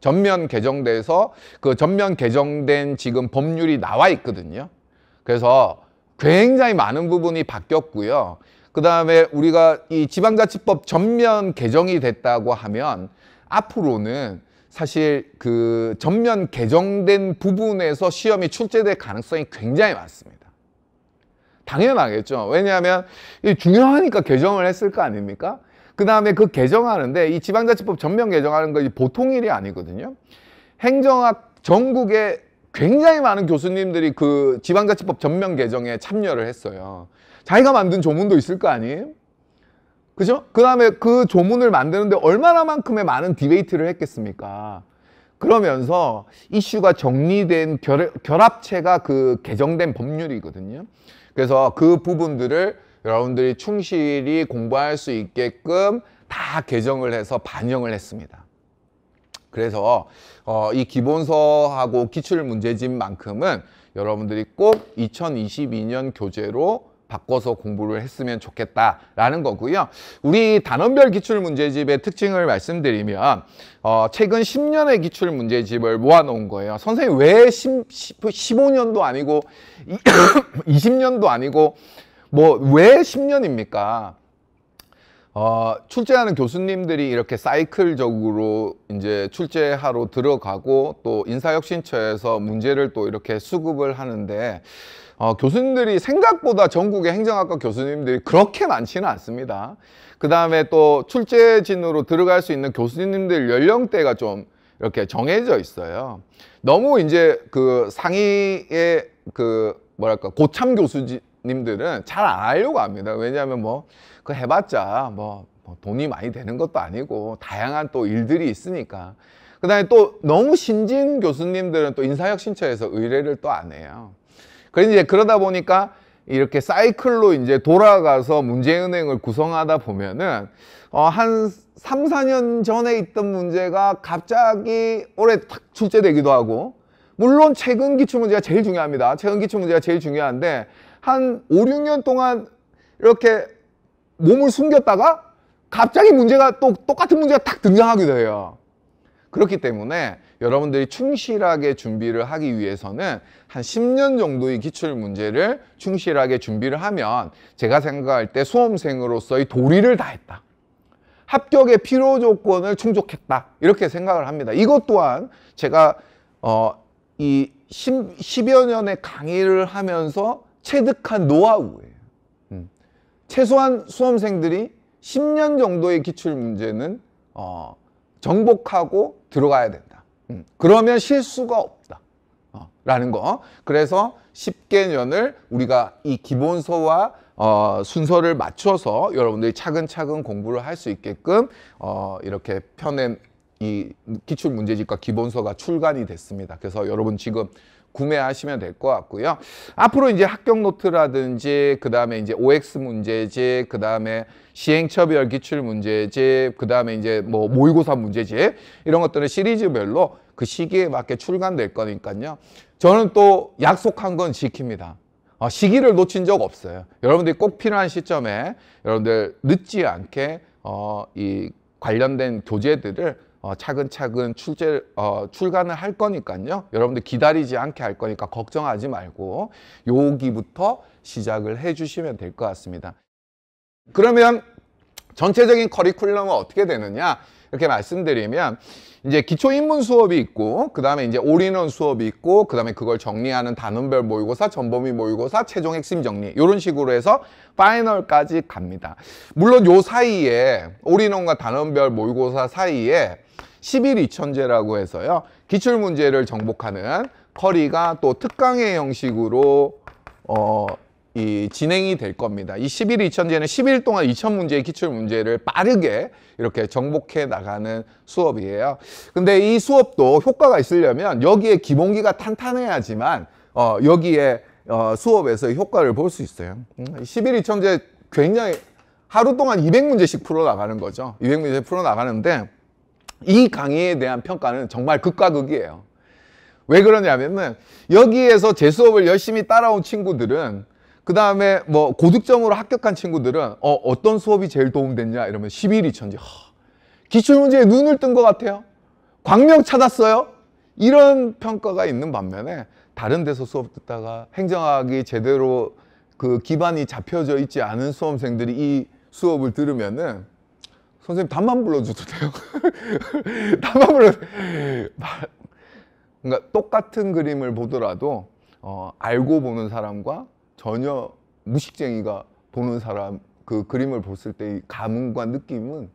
Speaker 1: 전면 개정돼서 그 전면 개정된 지금 법률이 나와 있거든요. 그래서 굉장히 많은 부분이 바뀌었고요. 그 다음에 우리가 이 지방자치법 전면 개정이 됐다고 하면 앞으로는 사실 그 전면 개정된 부분에서 시험이 출제될 가능성이 굉장히 많습니다. 당연하겠죠. 왜냐하면 중요하니까 개정을 했을 거 아닙니까? 그 다음에 그 개정하는데 이 지방자치법 전면 개정하는 것이 보통 일이 아니거든요. 행정학 전국에 굉장히 많은 교수님들이 그 지방자치법 전면 개정에 참여를 했어요. 자기가 만든 조문도 있을 거 아니에요? 그죠? 그 다음에 그 조문을 만드는데 얼마나만큼의 많은 디베이트를 했겠습니까? 그러면서 이슈가 정리된 결, 결합체가 그 개정된 법률이거든요. 그래서 그 부분들을 여러분들이 충실히 공부할 수 있게끔 다 개정을 해서 반영을 했습니다. 그래서 어, 이 기본서하고 기출문제집만큼은 여러분들이 꼭 2022년 교재로 바꿔서 공부를 했으면 좋겠다라는 거고요. 우리 단원별 기출문제집의 특징을 말씀드리면 어, 최근 10년의 기출문제집을 모아놓은 거예요. 선생님 왜 10, 15년도 아니고 20년도 아니고 뭐 왜 10년입니까? 어, 출제하는 교수님들이 이렇게 사이클적으로 이제 출제하러 들어가고 또 인사혁신처에서 문제를 또 이렇게 수급을 하는데 어, 교수님들이 생각보다 전국의 행정학과 교수님들이 그렇게 많지는 않습니다. 그 다음에 또 출제진으로 들어갈 수 있는 교수님들 연령대가 좀 이렇게 정해져 있어요. 너무 이제 그 상위의 그 뭐랄까 고참 교수님들은 잘 안 하려고 합니다. 왜냐하면 뭐 그 해봤자 뭐, 뭐 돈이 많이 되는 것도 아니고 다양한 또 일들이 있으니까 그 다음에 또 너무 신진 교수님들은 또 인사혁신처에서 의뢰를 또 안 해요 그래서 이제 그러다 보니까 이렇게 사이클로 이제 돌아가서 문제은행을 구성하다 보면은 어, 한 3, 4년 전에 있던 문제가 갑자기 올해 탁 출제되기도 하고 물론 최근 기출문제가 제일 중요합니다. 최근 기출문제가 제일 중요한데 한 5, 6년 동안 이렇게 몸을 숨겼다가 갑자기 문제가 또 똑같은 문제가 탁 등장하기도 해요. 그렇기 때문에 여러분들이 충실하게 준비를 하기 위해서는 한 10년 정도의 기출 문제를 충실하게 준비를 하면 제가 생각할 때 수험생으로서의 도리를 다했다. 합격의 필요 조건을 충족했다. 이렇게 생각을 합니다. 이것 또한 제가 어, 이 10, 여 년의 강의를 하면서 체득한 노하우예요. 음. 최소한 수험생들이 10년 정도의 기출 문제는 어, 정복하고 들어가야 된다. 음, 그러면 실수가 없다. 어, 라는 거. 그래서 10개년을 우리가 이 기본서와 어, 순서를 맞춰서 여러분들이 차근차근 공부를 할 수 있게끔 어, 이렇게 펴낸 이 기출문제집과 기본서가 출간이 됐습니다. 그래서 여러분 지금 구매하시면 될 것 같고요. 앞으로 이제 합격 노트라든지 그 다음에 이제 OX 문제지그 다음에 시행처별 기출 문제지그 다음에 이제 뭐 모의고사 문제지 이런 것들은 시리즈별로 그 시기에 맞게 출간될 거니까요. 저는 또 약속한 건 지킵니다. 어, 시기를 놓친 적 없어요. 여러분들이 꼭 필요한 시점에 여러분들 늦지 않게 어, 이 관련된 교재들을 어, 차근차근 출제, 어, 출간을 할 거니까요. 여러분들 기다리지 않게 할 거니까 걱정하지 말고 여기부터 시작을 해주시면 될 것 같습니다. 그러면 전체적인 커리큘럼은 어떻게 되느냐? 이렇게 말씀드리면 이제 기초 인문 수업이 있고 그다음에 이제 올인원 수업이 있고 그다음에 그걸 정리하는 단원별 모의고사, 전범위 모의고사, 최종 핵심 정리 이런 식으로 해서 파이널까지 갑니다. 물론 요 사이에 올인원과 단원별 모의고사 사이에 11 2천제라고 해서요. 기출 문제를 정복하는 커리가 또 특강의 형식으로 어이 진행이 될 겁니다. 이 11일 2000제는 10일 동안 2000 문제의 기출 문제를 빠르게 이렇게 정복해 나가는 수업이에요. 근데 이 수업도 효과가 있으려면 여기에 기본기가 탄탄해야지만 어 여기에 어 수업에서 효과를 볼 수 있어요. 11일 음, 2000제 굉장히 하루 동안 200문제씩 풀어 나가는 거죠. 200문제 풀어 나가는데 이 강의에 대한 평가는 정말 극과 극이에요. 왜 그러냐면은 여기에서 제 수업을 열심히 따라온 친구들은 그 다음에 뭐 고득점으로 합격한 친구들은 어, 어떤 수업이 제일 도움됐냐 이러면 1일 2천지 허, 기출문제에 눈을 뜬 것 같아요 광명 찾았어요 이런 평가가 있는 반면에 다른 데서 수업 듣다가 행정학이 제대로 그 기반이 잡혀져 있지 않은 수험생들이 이 수업을 들으면은 선생님 답만 불러줘도 돼요. 답만 불러. 그러니까 똑같은 그림을 보더라도 어, 알고 보는 사람과 전혀 무식쟁이가 보는 사람 그 그림을 봤을 때의 감흥과 느낌은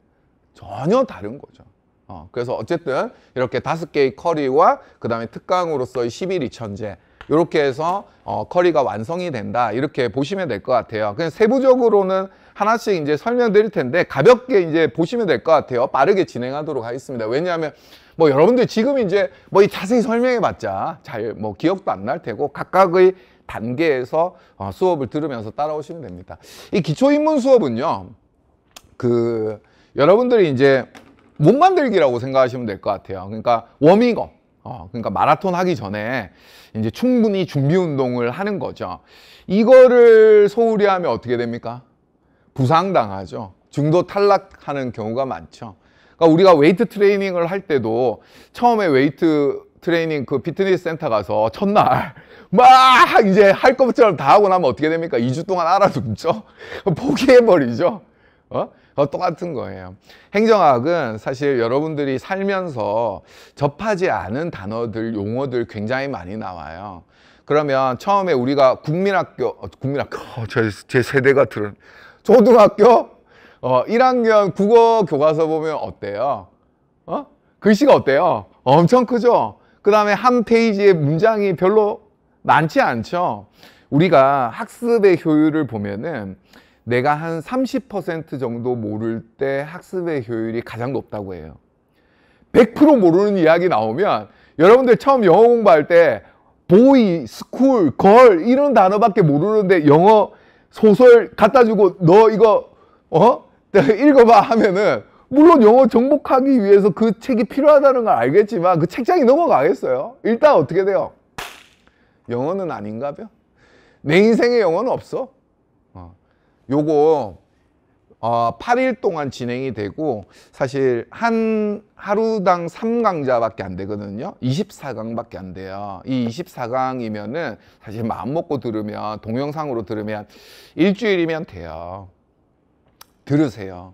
Speaker 1: 전혀 다른 거죠. 어, 그래서 어쨌든 이렇게 다섯 개의 커리와 그 다음에 특강으로서의 11 2천재 이렇게 해서 어, 커리가 완성이 된다 이렇게 보시면 될 것 같아요. 그냥 세부적으로는 하나씩 이제 설명드릴 텐데 가볍게 이제 보시면 될 것 같아요. 빠르게 진행하도록 하겠습니다. 왜냐하면 뭐 여러분들 지금 이제 뭐 이 자세히 설명해봤자 잘 뭐 기억도 안 날 테고 각각의 단계에서 어, 수업을 들으면서 따라오시면 됩니다. 이 기초인문 수업은요. 그 여러분들이 이제 몸 만들기라고 생각하시면 될 것 같아요. 그러니까 워밍업. 어, 그러니까 마라톤 하기 전에 이제 충분히 준비 운동을 하는 거죠. 이거를 소홀히 하면 어떻게 됩니까? 부상당하죠. 중도 탈락하는 경우가 많죠. 그러니까 우리가 웨이트 트레이닝을 할 때도 처음에 웨이트 트레이닝 그 피트니스 센터 가서 첫날 막 이제 할 것처럼 다 하고 나면 어떻게 됩니까? 2주 동안 알아눕죠? 포기해버리죠? 어? 어, 똑같은 거예요. 행정학은 사실 여러분들이 살면서 접하지 않은 단어들, 용어들 굉장히 많이 나와요. 그러면 처음에 우리가 국민학교, 어, 국민학교, 어, 제, 제 세대가 들은 초등학교 어, 1학년 국어 교과서 보면 어때요? 어? 글씨가 어때요? 엄청 크죠? 그 다음에 한페이지의 문장이 별로 많지 않죠. 우리가 학습의 효율을 보면은 내가 한 30% 정도 모를 때 학습의 효율이 가장 높다고 해요. 100% 모르는 이야기 나오면 여러분들 처음 영어 공부할 때 보이, 스쿨, 걸 이런 단어밖에 모르는데 영어 소설 갖다 주고 너 이거 어? 읽어봐 하면은 물론 영어 정복하기 위해서 그 책이 필요하다는 걸 알겠지만 그 책장이 넘어가겠어요. 일단 어떻게 돼요? 영어는 아닌가 봐. 내 인생에 영어 없어. 어. 요거 어, 8일 동안 진행이 되고 사실 한 하루당 3강자밖에 안 되거든요. 24강밖에 안 돼요. 이 24강이면은 사실 마음 먹고 들으면 동영상으로 들으면 일주일이면 돼요. 들으세요.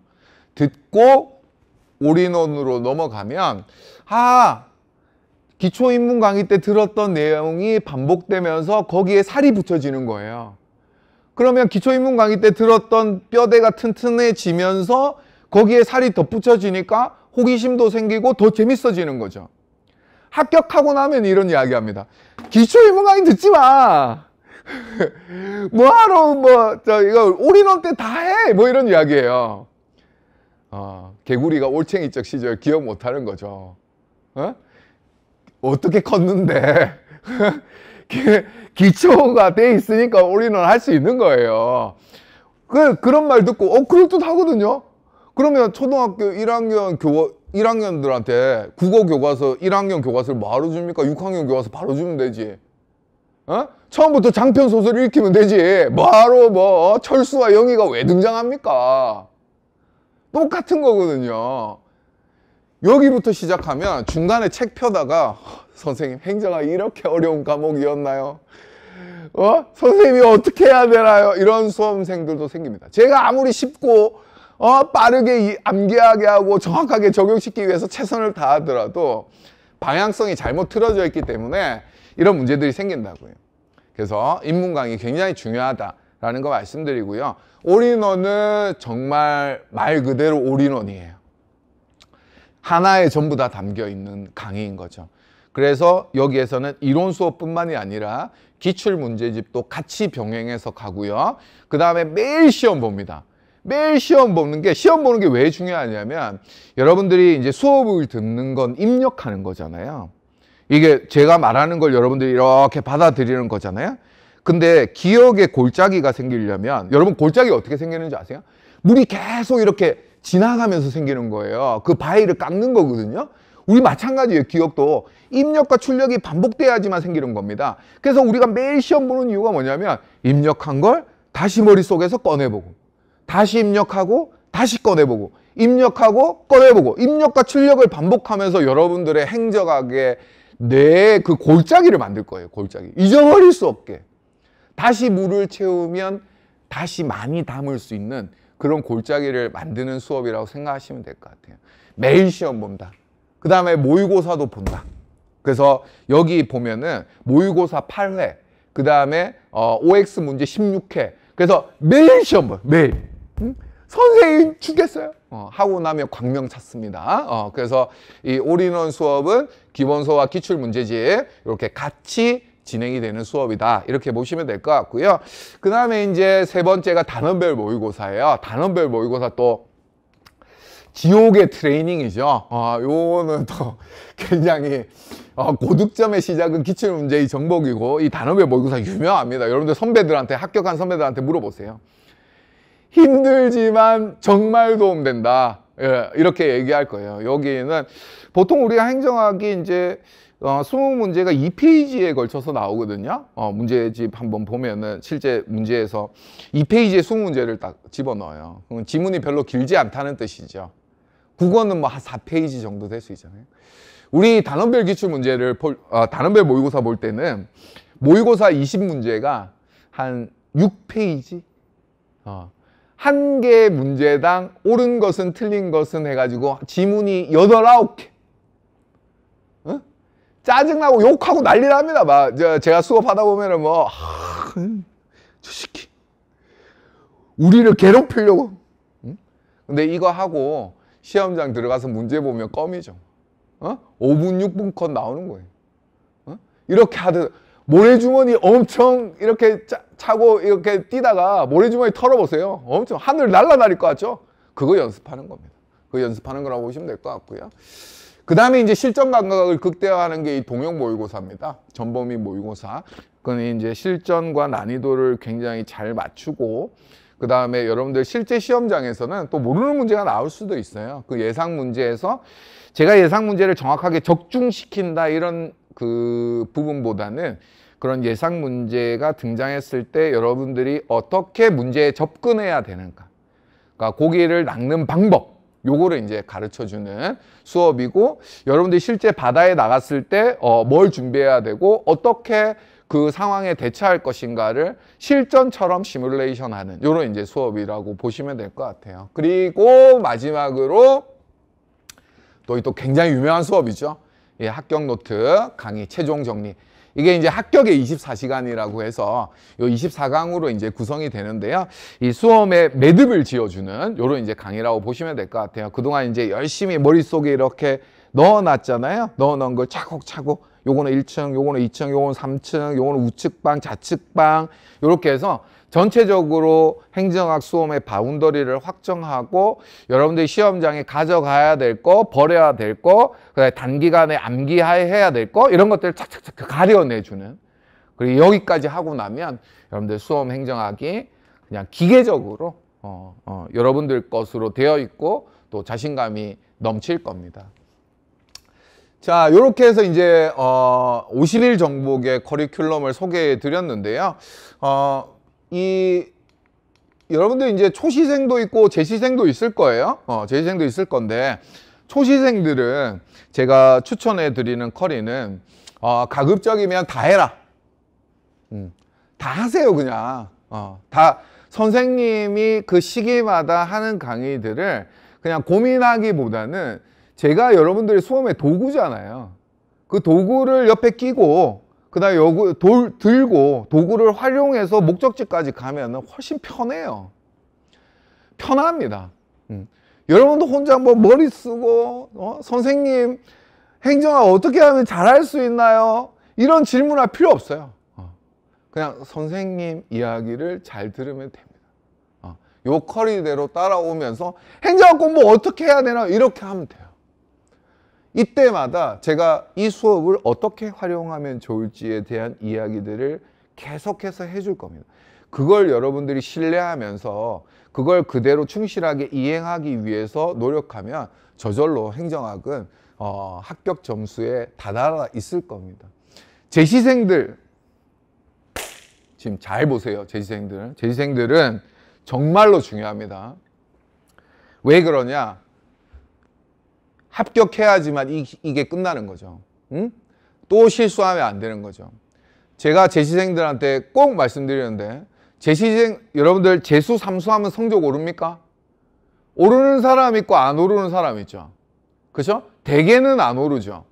Speaker 1: 듣고 올인원으로 넘어가면 아 기초인문 강의 때 들었던 내용이 반복되면서 거기에 살이 붙여지는 거예요. 그러면 기초인문 강의 때 들었던 뼈대가 튼튼해지면서 거기에 살이 덧붙여지니까 호기심도 생기고 더 재밌어지는 거죠. 합격하고 나면 이런 이야기 합니다. 기초인문 강의 듣지 마! 뭐하러, 뭐, 저, 이거, 올인원 때 다 해! 뭐 이런 이야기예요. 어, 개구리가 올챙이적 시절 기억 못하는 거죠. 어? 어떻게 컸는데 기초가 돼 있으니까 우리는 할 수 있는 거예요 그, 그런 말 듣고 어 그럴 듯 하거든요 그러면 초등학교 1학년 교 1학년들한테 국어 교과서 1학년 교과서를 바로 줍니까? 6학년 교과서 바로 주면 되지 어? 처음부터 장편 소설 읽히면 되지 바로 뭐 철수와 영희가 왜 등장합니까? 똑같은 거거든요 여기부터 시작하면 중간에 책 펴다가 선생님 행정학 이렇게 어려운 과목이었나요? 어? 선생님이 어떻게 해야 되나요? 이런 수험생들도 생깁니다. 제가 아무리 쉽고 어, 빠르게 암기하게 하고 정확하게 적용시키기 위해서 최선을 다하더라도 방향성이 잘못 틀어져 있기 때문에 이런 문제들이 생긴다고요. 그래서 인문 강의 굉장히 중요하다라는 거 말씀드리고요. 올인원은 정말 말 그대로 올인원이에요. 하나에 전부 다 담겨 있는 강의인 거죠. 그래서 여기에서는 이론 수업뿐만이 아니라 기출 문제집도 같이 병행해서 가고요. 그 다음에 매일 시험 봅니다. 매일 시험 보는 게 시험 보는 게 왜 중요하냐면 여러분들이 이제 수업을 듣는 건 입력하는 거잖아요. 이게 제가 말하는 걸 여러분들이 이렇게 받아들이는 거잖아요. 근데 기억에 골짜기가 생기려면 여러분 골짜기 어떻게 생기는지 아세요? 물이 계속 이렇게 지나가면서 생기는 거예요. 그 바위를 깎는 거거든요. 우리 마찬가지예요. 기억도 입력과 출력이 반복돼야지만 생기는 겁니다. 그래서 우리가 매일 시험 보는 이유가 뭐냐면 입력한 걸 다시 머릿속에서 꺼내보고 다시 입력하고 다시 꺼내보고 입력하고 꺼내보고 입력과 출력을 반복하면서 여러분들의 행적하게뇌그 골짜기를 만들 거예요. 골짜기. 잊어버릴 수 없게. 다시 물을 채우면 다시 많이 담을 수 있는 그런 골짜기를 만드는 수업이라고 생각하시면 될 것 같아요. 매일 시험 본다. 그 다음에 모의고사도 본다. 그래서 여기 보면은 모의고사 8회, 그 다음에 어, OX 문제 16회. 그래서 매일 시험 봐, 매일. 응? 선생님 죽겠어요. 어, 하고 나면 광명 찾습니다. 어, 그래서 이 올인원 수업은 기본서와 기출문제집 이렇게 같이 진행이 되는 수업이다 이렇게 보시면 될 것 같고요 그 다음에 이제 세 번째가 단원별 모의고사예요 단원별 모의고사 또 지옥의 트레이닝이죠 아, 요거는 또 굉장히 어, 고득점의 시작은 기출문제의 정복이고 이 단원별 모의고사 유명합니다 여러분들 선배들한테 합격한 선배들한테 물어보세요 힘들지만 정말 도움된다 예, 이렇게 얘기할 거예요 여기는 보통 우리가 행정학이 이제 어, 수능 문제가 2페이지에 걸쳐서 나오거든요. 어, 문제집 한번 보면은 실제 문제에서 2페이지에 수능 문제를 딱 집어넣어요. 그럼 지문이 별로 길지 않다는 뜻이죠. 국어는 뭐 한 4페이지 정도 될 수 있잖아요. 우리 단원별 기출 문제를 볼, 어, 단원별 모의고사 볼 때는 모의고사 20문제가 한 6페이지? 어, 한개 문제당 옳은 것은 틀린 것은 해가지고 지문이 8, 9개 짜증나고 욕하고 난리 랍니다막 제가 수업하다 보면은 뭐, 아, 저 새끼. 우리를 괴롭히려고. 응? 근데 이거 하고 시험장 들어가서 문제 보면 껌이죠. 어? 5분, 6분 컷 나오는 거예요. 어? 이렇게 하듯 모래주머니 엄청 이렇게 짜, 차, 고 이렇게 뛰다가 모래주머니 털어보세요. 엄청 하늘 날라다닐 것 같죠? 그거 연습하는 겁니다. 그 연습하는 거라고 보시면 될 것 같고요. 그 다음에 이제 실전 감각을 극대화하는 게 이동형 모의고사입니다. 전범위 모의고사. 그건 이제 실전과 난이도를 굉장히 잘 맞추고 그 다음에 여러분들 실제 시험장에서는 또 모르는 문제가 나올 수도 있어요. 그 예상 문제에서 제가 예상 문제를 정확하게 적중시킨다 이런 그 부분보다는 그런 예상 문제가 등장했을 때 여러분들이 어떻게 문제에 접근해야 되는가. 그러니까 고기를 낚는 방법. 요거를 이제 가르쳐 주는 수업이고 여러분들이 실제 바다에 나갔을 때뭘 어, 준비해야 되고 어떻게 그 상황에 대처할 것인가를 실전처럼 시뮬레이션 하는 요런 이제 수업이라고 보시면 될 것 같아요. 그리고 마지막으로 또 이 또 굉장히 유명한 수업이죠. 예, 합격 노트 강의 최종 정리. 이게 이제 합격의 24시간이라고 해서 이 24강으로 이제 구성이 되는데요. 이 수험에 매듭을 지어주는 요런 이제 강의라고 보시면 될 것 같아요. 그동안 이제 열심히 머릿속에 이렇게 넣어놨잖아요. 넣어놓은 걸 차곡차곡 요거는 1층, 요거는 2층, 요거는 3층, 요거는 우측방, 좌측방 요렇게 해서 전체적으로 행정학 수험의 바운더리를 확정하고 여러분들이 시험장에 가져가야 될 거, 버려야 될 거, 그다음에 단기간에 암기해야 될 거, 이런 것들을 착착착 가려내주는. 그리고 여기까지 하고 나면 여러분들 수험 행정학이 그냥 기계적으로 어, 어, 여러분들 것으로 되어 있고 또 자신감이 넘칠 겁니다. 자, 요렇게 해서 이제 어, 5일 정복의 커리큘럼을 소개해 드렸는데요. 어, 이 여러분들 이제 초시생도 있고 재시생도 있을 거예요. 어, 재시생도 있을 건데 초시생들은 제가 추천해 드리는 커리는 어, 가급적이면 다 해라. 음, 다 하세요 그냥. 어, 다 선생님이 그 시기마다 하는 강의들을 그냥 고민하기보다는 제가 여러분들이 수험의 도구잖아요. 그 도구를 옆에 끼고 그 다음에 요구, 돌, 들고 도구를 활용해서 목적지까지 가면 훨씬 편해요. 편합니다. 음. 여러분도 혼자 뭐 머리 쓰고, 어? 선생님, 행정학 어떻게 하면 잘할 수 있나요? 이런 질문할 필요 없어요. 어. 그냥 선생님 이야기를 잘 들으면 됩니다. 어. 요 커리대로 따라오면서 행정학 공부 뭐 어떻게 해야 되나? 이렇게 하면 돼요. 이때마다 제가 이 수업을 어떻게 활용하면 좋을지에 대한 이야기들을 계속해서 해줄 겁니다. 그걸 여러분들이 신뢰하면서 그걸 그대로 충실하게 이행하기 위해서 노력하면 저절로 행정학은 어, 합격 점수에 다다라 있을 겁니다. 재시생들 지금 잘 보세요. 재시생들은 재시생들은 정말로 중요합니다. 왜 그러냐? 합격해야지만 이, 게 끝나는 거죠. 응? 또 실수하면 안 되는 거죠. 제가 재시생들한테 꼭 말씀드리는데 재시생 여러분들 재수 삼수하면 성적 오릅니까? 오르는 사람 있고 안 오르는 사람 있죠. 그렇죠? 대개는 안 오르죠.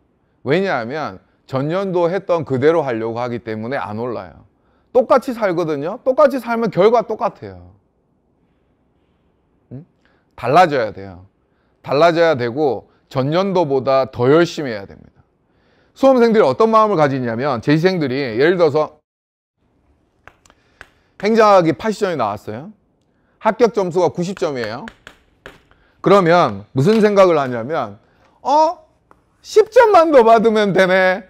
Speaker 1: 왜냐하면 전년도 했던 그대로 하려고 하기 때문에 안 올라요. 똑같이 살거든요. 똑같이 살면 결과 똑같아요. 응? 달라져야 돼요. 달라져야 되고 전년도보다 더 열심히 해야 됩니다. 수험생들이 어떤 마음을 가지냐면 재시생들이 예를 들어서 행정학이 80점이 나왔어요. 합격 점수가 90점이에요. 그러면 무슨 생각을 하냐면 어? 10점만 더 받으면 되네.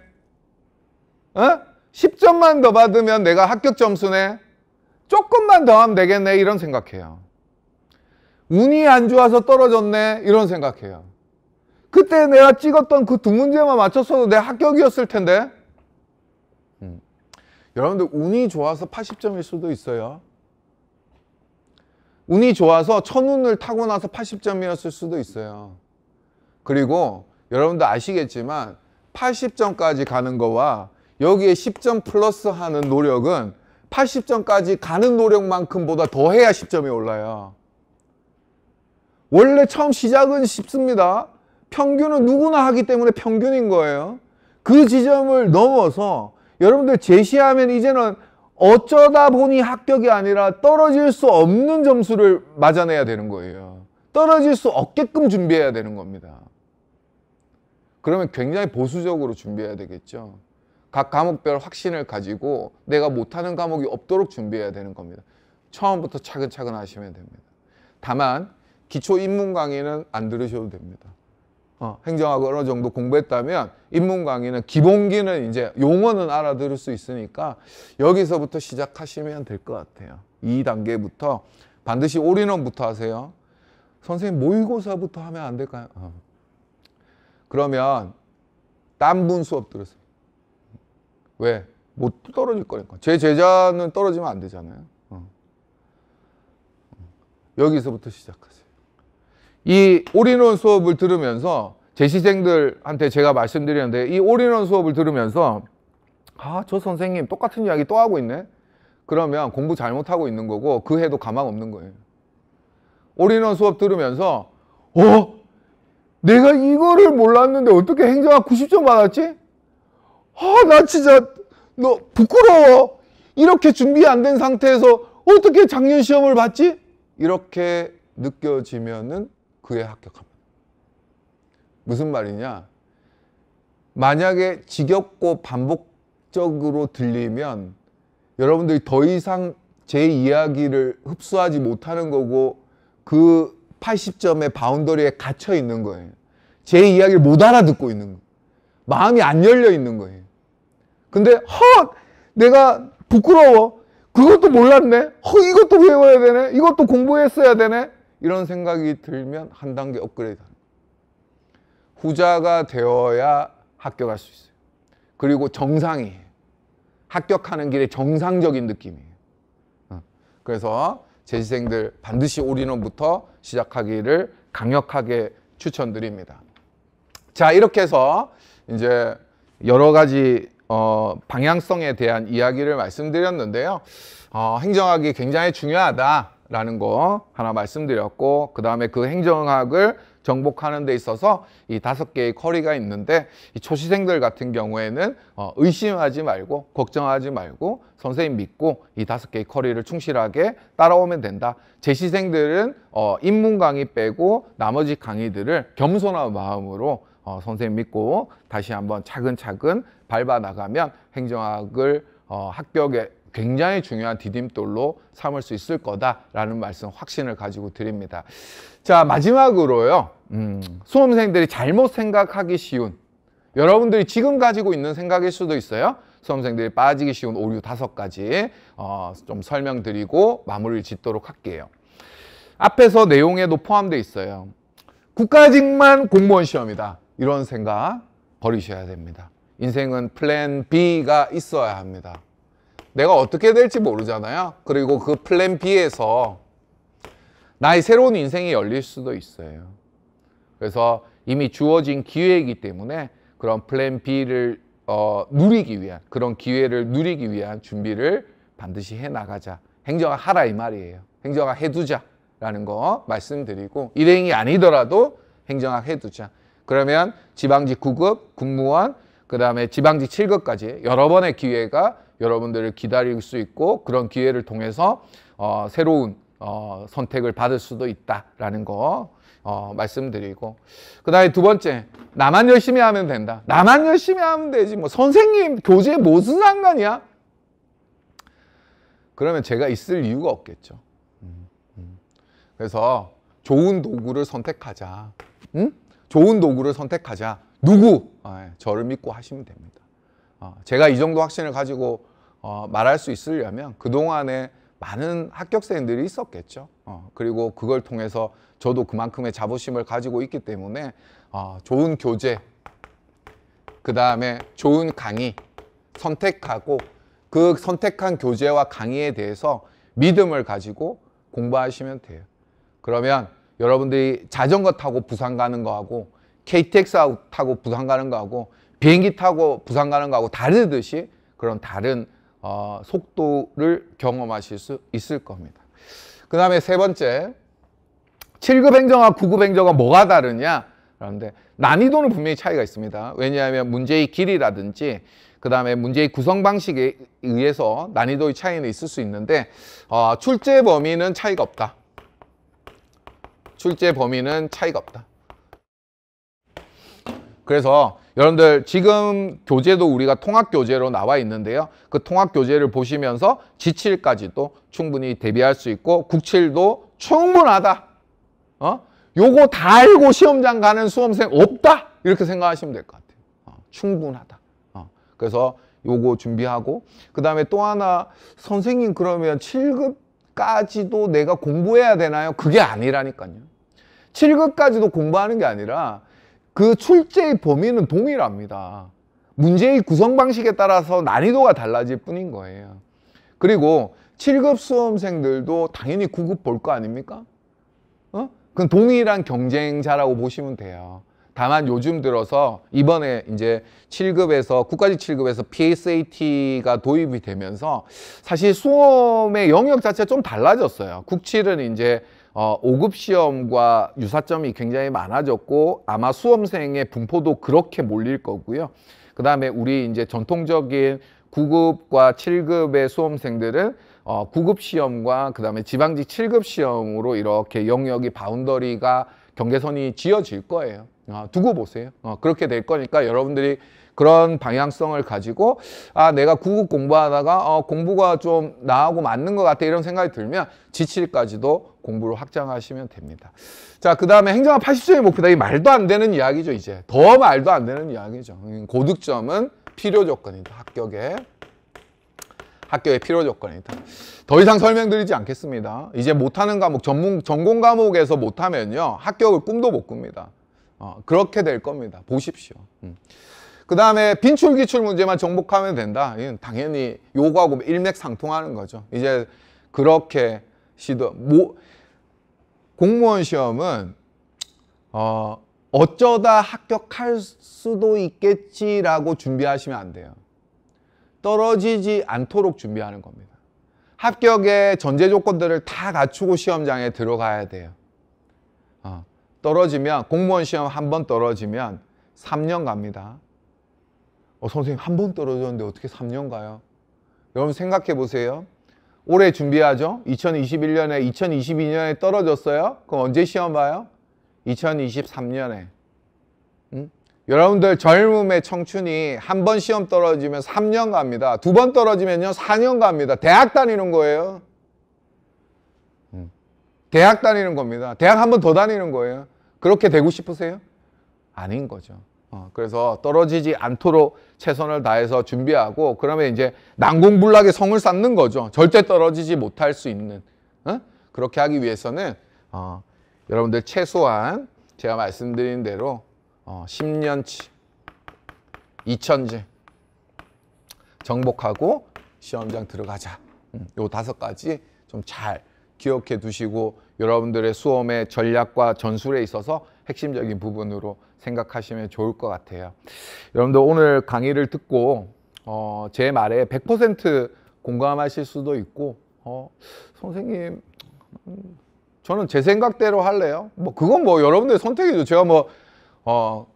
Speaker 1: 어? 10점만 더 받으면 내가 합격 점수네. 조금만 더 하면 되겠네. 이런 생각해요. 운이 안 좋아서 떨어졌네. 이런 생각해요. 그때 내가 찍었던 그 두 문제만 맞췄어도 내 합격이었을 텐데. 음. 여러분들 운이 좋아서 80점일 수도 있어요. 운이 좋아서 천운을 타고 나서 80점이었을 수도 있어요. 그리고 여러분들 아시겠지만 80점까지 가는 거와 여기에 10점 플러스 하는 노력은 80점까지 가는 노력만큼보다 더 해야 10점이 올라요. 원래 처음 시작은 쉽습니다. 평균은 누구나 하기 때문에 평균인 거예요. 그 지점을 넘어서 여러분들 제시하면 이제는 어쩌다 보니 합격이 아니라 떨어질 수 없는 점수를 맞아내야 되는 거예요. 떨어질 수 없게끔 준비해야 되는 겁니다. 그러면 굉장히 보수적으로 준비해야 되겠죠. 각 과목별 확신을 가지고 내가 못하는 과목이 없도록 준비해야 되는 겁니다. 처음부터 차근차근 하시면 됩니다. 다만 기초 입문 강의는 안 들으셔도 됩니다. 어, 행정학을 어느 정도 공부했다면 인문 강의는 기본기는 이제 용어는 알아들을 수 있으니까 여기서부터 시작하시면 될 것 같아요. 2단계부터 반드시 올인원부터 하세요. 선생님 모의고사부터 하면 안 될까요? 어. 그러면 딴 분 수업 들으세요. 왜? 못 떨어질 거니까. 제 제자는 떨어지면 안 되잖아요. 어. 어. 여기서부터 시작하세요. 이 올인원 수업을 들으면서 재 시생들한테 제가 말씀드렸는데이 올인원 수업을 들으면서 아 저 선생님 똑같은 이야기 또 하고 있네 그러면 공부 잘못하고 있는 거고 그 해도 가망 없는 거예요 올인원 수업 들으면서 어? 내가 이거를 몰랐는데 어떻게 행정학 90점 받았지? 아 나 진짜 너 부끄러워 이렇게 준비 안 된 상태에서 어떻게 작년 시험을 봤지? 이렇게 느껴지면은 그에 합격합니다. 무슨 말이냐? 만약에 지겹고 반복적으로 들리면 여러분들이 더 이상 제 이야기를 흡수하지 못하는 거고 그 80점의 바운더리에 갇혀 있는 거예요. 제 이야기를 못 알아듣고 있는 거예요. 마음이 안 열려 있는 거예요. 근데 헛! 내가 부끄러워. 그것도 몰랐네. 허, 이것도 외워야 되네. 이것도 공부했어야 되네. 이런 생각이 들면 한 단계 업그레이드 하는 후자가 되어야 합격할 수 있어요. 그리고 정상이 합격하는 길의 정상적인 느낌이에요. 어. 그래서 재시생들 반드시 올인원부터 시작하기를 강력하게 추천드립니다. 자 이렇게 해서 이제 여러 가지 어, 방향성에 대한 이야기를 말씀드렸는데요. 어, 행정학이 굉장히 중요하다. 라는 거 하나 말씀드렸고 그 다음에 그 행정학을 정복하는 데 있어서 이 다섯 개의 커리가 있는데 이 초시생들 같은 경우에는 어, 의심하지 말고 걱정하지 말고 선생님 믿고 이 다섯 개의 커리를 충실하게 따라오면 된다. 재시생들은 어, 인문 강의 빼고 나머지 강의들을 겸손한 마음으로 어, 선생님 믿고 다시 한번 차근차근 밟아 나가면 행정학을 어, 합격에 굉장히 중요한 디딤돌로 삼을 수 있을 거다라는 말씀 확신을 가지고 드립니다. 자 마지막으로요. 음, 수험생들이 잘못 생각하기 쉬운 여러분들이 지금 가지고 있는 생각일 수도 있어요. 수험생들이 빠지기 쉬운 오류 다섯 가지 어, 좀 설명드리고 마무리를 짓도록 할게요. 앞에서 내용에도 포함되어 있어요. 국가직만 공무원 시험이다. 이런 생각 버리셔야 됩니다. 인생은 플랜 B가 있어야 합니다. 내가 어떻게 될지 모르잖아요. 그리고 그 플랜 B에서 나의 새로운 인생이 열릴 수도 있어요. 그래서 이미 주어진 기회이기 때문에 그런 플랜 B를 어, 누리기 위한 그런 기회를 누리기 위한 준비를 반드시 해 나가자. 행정을 하라 이 말이에요. 행정학 해두자라는 거 말씀드리고 일행이 아니더라도 행정학 해두자. 그러면 지방직 9급, 국무원, 그 다음에 지방직 7급까지 여러 번의 기회가 여러분들을 기다릴 수 있고 그런 기회를 통해서 어, 새로운 어, 선택을 받을 수도 있다라는 거 어, 말씀드리고 그 다음에 두 번째 나만 열심히 하면 된다 나만 열심히 하면 되지 뭐 선생님 교재 무슨 상관이야 그러면 제가 있을 이유가 없겠죠 음, 음. 그래서 좋은 도구를 선택하자 응? 음? 좋은 도구를 선택하자 누구? 아, 예, 저를 믿고 하시면 됩니다 어, 제가 이 정도 확신을 가지고 어, 말할 수 있으려면 그동안에 많은 합격생들이 있었겠죠. 어, 그리고 그걸 통해서 저도 그만큼의 자부심을 가지고 있기 때문에 좋은 교재, 그 다음에 좋은 강의 선택하고 그 선택한 교재와 강의에 대해서 믿음을 가지고 공부하시면 돼요. 그러면 여러분들이 자전거 타고 부산 가는 거하고 KTX 타고 부산 가는 거하고 비행기 타고 부산 가는 거하고 다르듯이 그런 다른 어, 속도를 경험하실 수 있을 겁니다. 그 다음에 세 번째, 7급 행정과 9급 행정과 뭐가 다르냐? 그런데 난이도는 분명히 차이가 있습니다. 왜냐하면 문제의 길이라든지 그 다음에 문제의 구성 방식에 의해서 난이도의 차이는 있을 수 있는데 어, 출제 범위는 차이가 없다. 출제 범위는 차이가 없다. 그래서 여러분들 지금 교재도 우리가 통합교재로 나와 있는데요. 그 통합교재를 보시면서 지칠까지도 충분히 대비할 수 있고 국칠도 충분하다. 어? 요거 다 알고 시험장 가는 수험생 없다. 이렇게 생각하시면 될 것 같아요. 어, 충분하다. 어, 그래서 요거 준비하고 그 다음에 또 하나 선생님 그러면 7급까지도 내가 공부해야 되나요? 그게 아니라니까요. 7급까지도 공부하는 게 아니라 그 출제의 범위는 동일합니다. 문제의 구성 방식에 따라서 난이도가 달라질 뿐인 거예요. 그리고 7급 수험생들도 당연히 9급 볼 거 아닙니까? 어? 그건 동일한 경쟁자라고 보시면 돼요. 다만 요즘 들어서 이번에 이제 7급에서 국가직 7급에서 PSAT가 도입이 되면서 사실 수험의 영역 자체가 좀 달라졌어요. 국칠은 이제 어, 5급 시험과 유사점이 굉장히 많아졌고 아마 수험생의 분포도 그렇게 몰릴 거고요. 그 다음에 우리 이제 전통적인 9급과 7급의 수험생들은 어, 9급 시험과 그 다음에 지방직 7급 시험으로 이렇게 영역이 바운더리가 경계선이 지어질 거예요. 어, 두고 보세요. 어, 그렇게 될 거니까 여러분들이 그런 방향성을 가지고 아 내가 구급 공부하다가 어, 공부가 좀 나하고 맞는 것 같아 이런 생각이 들면 지칠까지도 공부를 확장하시면 됩니다. 자, 그 다음에 행정학 80점의 목표다. 이 말도 안 되는 이야기죠, 이제. 더 말도 안 되는 이야기죠. 고득점은 필요 조건이다, 합격에. 합격의 필요 조건이다. 더 이상 설명드리지 않겠습니다. 이제 못하는 과목, 전문, 전공 과목에서 못하면요. 합격을 꿈도 못 꿉니다. 어, 그렇게 될 겁니다. 보십시오. 음. 그 다음에 빈출 기출 문제만 정복하면 된다. 이건 당연히 요구하고 일맥상통하는 거죠. 이제 그렇게 시도 뭐, 공무원 시험은 어, 어쩌다 합격할 수도 있겠지라고 준비하시면 안 돼요. 떨어지지 않도록 준비하는 겁니다. 합격의 전제 조건들을 다 갖추고 시험장에 들어가야 돼요. 어, 떨어지면 공무원 시험 한 번 떨어지면 3년 갑니다. 어, 선생님 한 번 떨어졌는데 어떻게 3년 가요? 여러분 생각해 보세요. 올해 준비하죠? 2021년에, 2022년에 떨어졌어요? 그럼 언제 시험 봐요? 2023년에. 응? 여러분들 젊음의 청춘이 한 번 시험 떨어지면 3년 갑니다. 두 번 떨어지면요, 4년 갑니다. 대학 다니는 거예요. 응. 대학 다니는 겁니다. 대학 한 번 더 다니는 거예요. 그렇게 되고 싶으세요? 아닌 거죠. 어, 그래서 떨어지지 않도록 최선을 다해서 준비하고 그러면 이제 난공불락의 성을 쌓는 거죠. 절대 떨어지지 못할 수 있는 어? 그렇게 하기 위해서는 어, 여러분들 최소한 제가 말씀드린 대로 10년치, 2 0제 정복하고 시험장 들어가자. 음, 요 다섯 가지 좀 잘 기억해 두시고 여러분들의 수험의 전략과 전술에 있어서 핵심적인 부분으로 생각하시면 좋을 것 같아요. 여러분들 오늘 강의를 듣고 어, 제 말에 100% 공감하실 수도 있고 어, 선생님 음, 저는 제 생각대로 할래요. 뭐 그건 뭐 여러분들 선택이죠. 제가 뭐 어,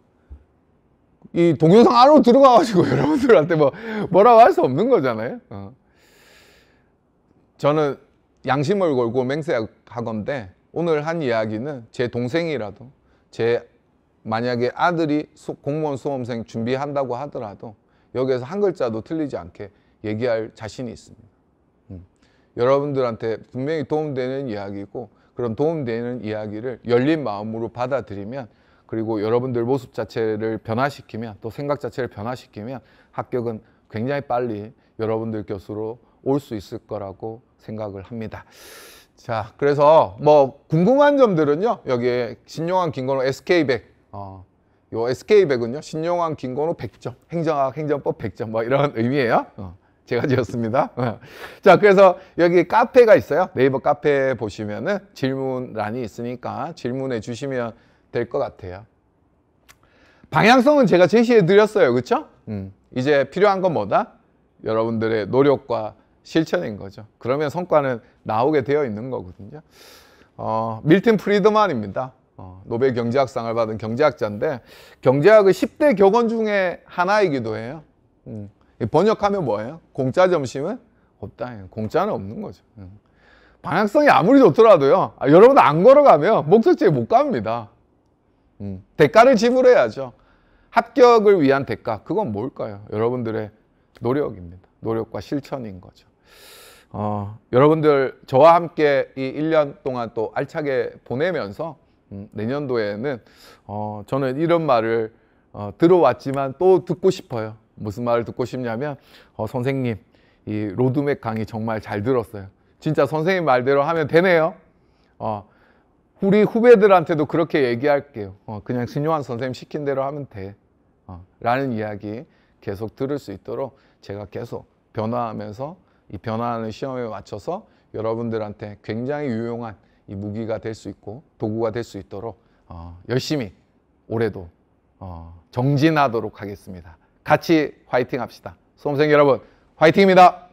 Speaker 1: 이 동영상 안으로 들어가가지고 여러분들한테 뭐 뭐라고 할 수 없는 거잖아요. 어. 저는 양심을 걸고 맹세하건데 오늘 한 이야기는 제 동생이라도 제 만약에 아들이 수, 공무원 수험생 준비한다고 하더라도 여기에서 한 글자도 틀리지 않게 얘기할 자신이 있습니다. 음. 여러분들한테 분명히 도움되는 이야기고 그런 도움되는 이야기를 열린 마음으로 받아들이면 그리고 여러분들 모습 자체를 변화시키면 또 생각 자체를 변화시키면 합격은 굉장히 빨리 여러분들 곁으로 올 수 있을 거라고 생각을 합니다. 자, 그래서 뭐 궁금한 점들은요. 여기에 신용한 김건호 SK100 어, 요 SK100은요. 신용한 김건호 100점, 행정학 행정법 100점 뭐 이런 의미예요. 어, 제가 지었습니다. 어. 자, 그래서 여기 카페가 있어요. 네이버 카페 보시면은 질문란이 있으니까 질문해 주시면 될 것 같아요. 방향성은 제가 제시해 드렸어요. 그렇죠? 음. 이제 필요한 건 뭐다? 여러분들의 노력과 실천인 거죠. 그러면 성과는 나오게 되어 있는 거거든요. 어, 밀튼 프리드만입니다. 어, 노벨 경제학상을 받은 경제학자인데 경제학의 10대 교건 중에 하나이기도 해요. 음. 번역하면 뭐예요? 공짜 점심은 없다. 예, 공짜는 없는 거죠. 음. 방향성이 아무리 좋더라도요. 아, 여러분 안 걸어가면 목적지에 못 갑니다. 음. 대가를 지불해야죠. 합격을 위한 대가 그건 뭘까요? 여러분들의 노력입니다. 노력과 실천인 거죠. 어, 여러분들 저와 함께 이 1년 동안 또 알차게 보내면서 음, 내년도에는 어, 저는 이런 말을 어, 들어왔지만 또 듣고 싶어요. 무슨 말을 듣고 싶냐면 어, 선생님 이 로드맵 강의 정말 잘 들었어요. 진짜 선생님 말대로 하면 되네요. 어, 우리 후배들한테도 그렇게 얘기할게요. 어, 그냥 신용한 선생님 시킨 대로 하면 돼. 어, 라는 이야기 계속 들을 수 있도록 제가 계속 변화하면서 이 변화하는 시험에 맞춰서 여러분들한테 굉장히 유용한 이 무기가 될 수 있고 도구가 될 수 있도록 어, 열심히 올해도 어, 정진하도록 하겠습니다. 같이 화이팅 합시다. 수험생 여러분, 화이팅입니다.